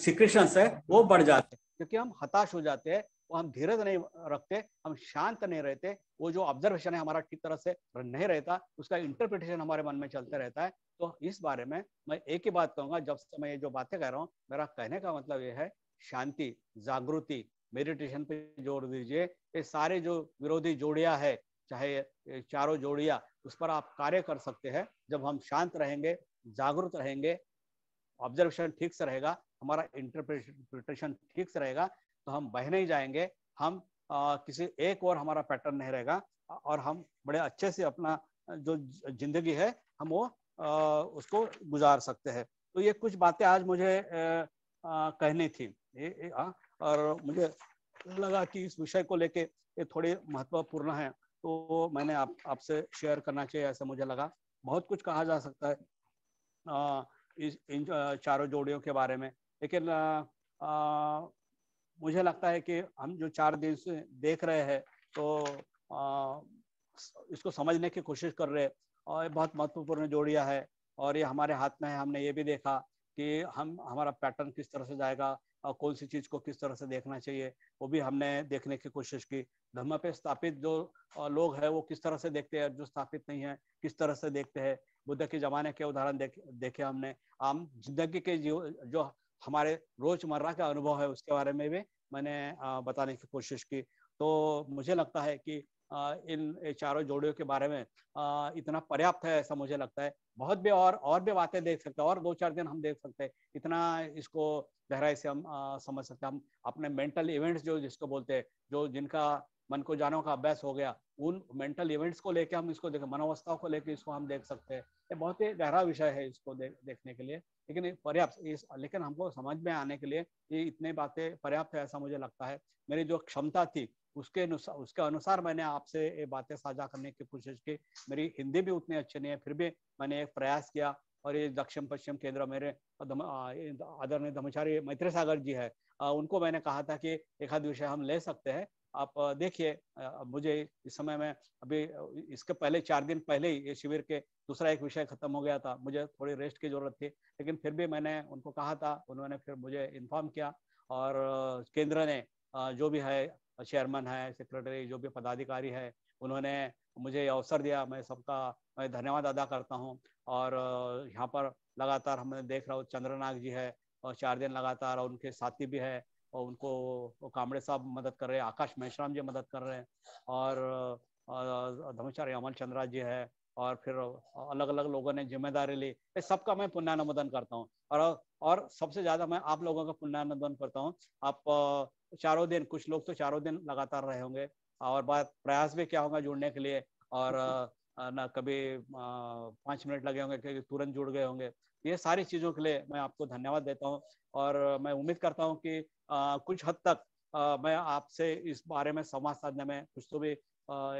सिक्रेशन है वो बढ़ जाते हैं क्योंकि हम हताश हो जाते हैं वो हम धीरज नहीं रखते हम शांत नहीं रहते वो जो ऑब्जर्वेशन है हमारा ठीक तरह से नहीं रहता उसका इंटरप्रिटेशन हमारे मन में चलते रहता है तो इस बारे में मैं एक ही बात कहूंगा जब से मैं ये जो बातें कह रहा हूँ मेरा कहने का मतलब ये है शांति जागृति मेडिटेशन पे जोर दीजिए ये सारे जो विरोधी जोड़िया है चाहे चारों जोड़िया उस पर आप कार्य कर सकते हैं जब हम शांत रहेंगे जागरूक रहेंगे ऑब्जर्वेशन ठीक से रहेगा हमारा इंटरप्रिटेशन ठीक से रहेगा तो हम बह नहीं जाएंगे हम आ, किसी एक और हमारा पैटर्न नहीं रहेगा और हम बड़े अच्छे से अपना जो जिंदगी है हम वो आ, उसको गुजार सकते हैं तो ये कुछ बातें आज मुझे कहनी थी ये, ये, आ, हाँ, और मुझे लगा कि इस विषय को लेके ये थोड़ी महत्वपूर्ण है तो मैंने आप आपसे शेयर करना चाहिए ऐसा मुझे लगा बहुत कुछ कहा जा सकता है आ, इस इन चारों जोड़ियों के बारे में लेकिन आ, आ, मुझे लगता है कि हम जो चार दिन से देख रहे हैं तो आ, इसको समझने की कोशिश कर रहे और बहुत महत्वपूर्ण जोड़िया है और ये हमारे हाथ में है हमने ये भी देखा कि हम हमारा पैटर्न किस तरह से जाएगा और कौन सी चीज को किस तरह से देखना चाहिए वो भी हमने देखने की कोशिश की धर्म पे स्थापित जो लोग है वो किस तरह से देखते हैं जो स्थापित नहीं है किस तरह से देखते हैं बुद्ध के जमाने के उदाहरण देखे देखे हमने आम जिंदगी के जीव जो हमारे रोजमर्रा का अनुभव है उसके बारे में भी मैंने बताने की कोशिश की तो मुझे लगता है कि इन चारों जोड़ियों के बारे में इतना पर्याप्त है ऐसा मुझे लगता है बहुत भी और और भी बातें देख सकते हैं और दो चार दिन हम देख सकते हैं इतना इसको गहराई से हम समझ सकते हैं हम अपने मेंटल इवेंट्स जो जिसको बोलते हैं जो जिनका मन को जानों का अभ्यास हो गया उन मेंटल इवेंट्स को लेकर हम इसको देखें मनोवस्थाओं को लेकर इसको हम देख सकते हैं ये बहुत ही गहरा विषय है इसको दे, देखने के लिए लेकिन पर्याप्त इस लेकिन हमको समझ में आने के लिए ये इतने बातें पर्याप्त है ऐसा मुझे लगता है मेरी जो क्षमता थी उसके अनुसार उसके अनुसार मैंने आपसे ये बातें साझा करने की कोशिश की मेरी हिंदी भी उतनी अच्छी नहीं है फिर भी मैंने एक प्रयास किया और ये दक्षिण पश्चिम केंद्र मेरे आदरणीय धर्मचारी मैत्री सागर जी है उनको मैंने कहा था कि एक आध विषय हम ले सकते हैं आप देखिए मुझे इस समय में अभी इसके पहले चार दिन पहले ही ये शिविर के दूसरा एक विषय खत्म हो गया था मुझे थोड़ी रेस्ट की जरूरत थी लेकिन फिर भी मैंने उनको कहा था उन्होंने फिर मुझे इन्फॉर्म किया और केंद्र ने जो भी है चेयरमैन है सेक्रेटरी जो भी पदाधिकारी है उन्होंने मुझे अवसर दिया मैं सबका मैं धन्यवाद अदा करता हूँ और यहाँ पर लगातार हमने देख रहा हूँ चंद्रनाग जी है और चार दिन लगातार और उनके साथी भी है और उनको कामड़े साहब मदद कर रहे हैं आकाश मेहश्राम जी मदद कर रहे हैं और धनुषारी अमल चंद्रा जी है और फिर अलग अलग लोगों ने जिम्मेदारी ली ये सबका मैं पुण्यानुमोदन करता हूँ और और सबसे ज्यादा मैं आप लोगों का पुण्यानुमोदन करता हूँ आप चारों दिन कुछ लोग तो चारों दिन लगातार रहे होंगे और बात प्रयास भी क्या होगा जुड़ने के लिए और ना कभी पांच मिनट लगे होंगे क्योंकि तुरंत जुड़ गए होंगे ये सारी चीज़ों के लिए मैं आपको धन्यवाद देता हूँ और मैं उम्मीद करता हूँ कि आ, कुछ हद तक आ, मैं आपसे इस बारे में समाज साधने में कुछ तो भी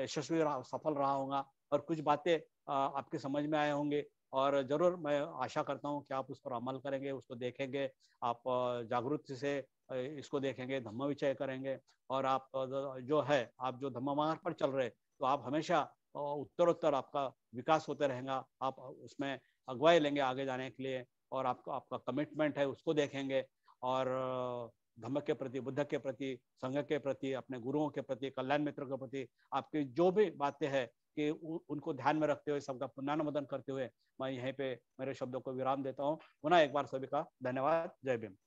यशस्वी सफल रहा होगा और कुछ बातें आपके समझ में आए होंगे और जरूर मैं आशा करता हूँ कि आप उस पर अमल करेंगे उसको देखेंगे आप जागरूक से इसको देखेंगे धम्म विचय करेंगे और आप जो है आप जो धम्म मार्ग पर चल रहे तो आप हमेशा उत्तर उत्तर आपका विकास होते रहेगा आप उसमें अगुवाई लेंगे आगे जाने के लिए और आपको आपका कमिटमेंट है उसको देखेंगे और धम्म के प्रति बुद्ध के प्रति संघ के प्रति अपने गुरुओं के प्रति कल्याण मित्रों के प्रति आपकी जो भी बातें हैं कि उनको ध्यान में रखते हुए सबका पुनर्नुमोदन करते हुए मैं यहीं पे मेरे शब्दों को विराम देता हूँ पुनः एक बार सभी का धन्यवाद जय भीम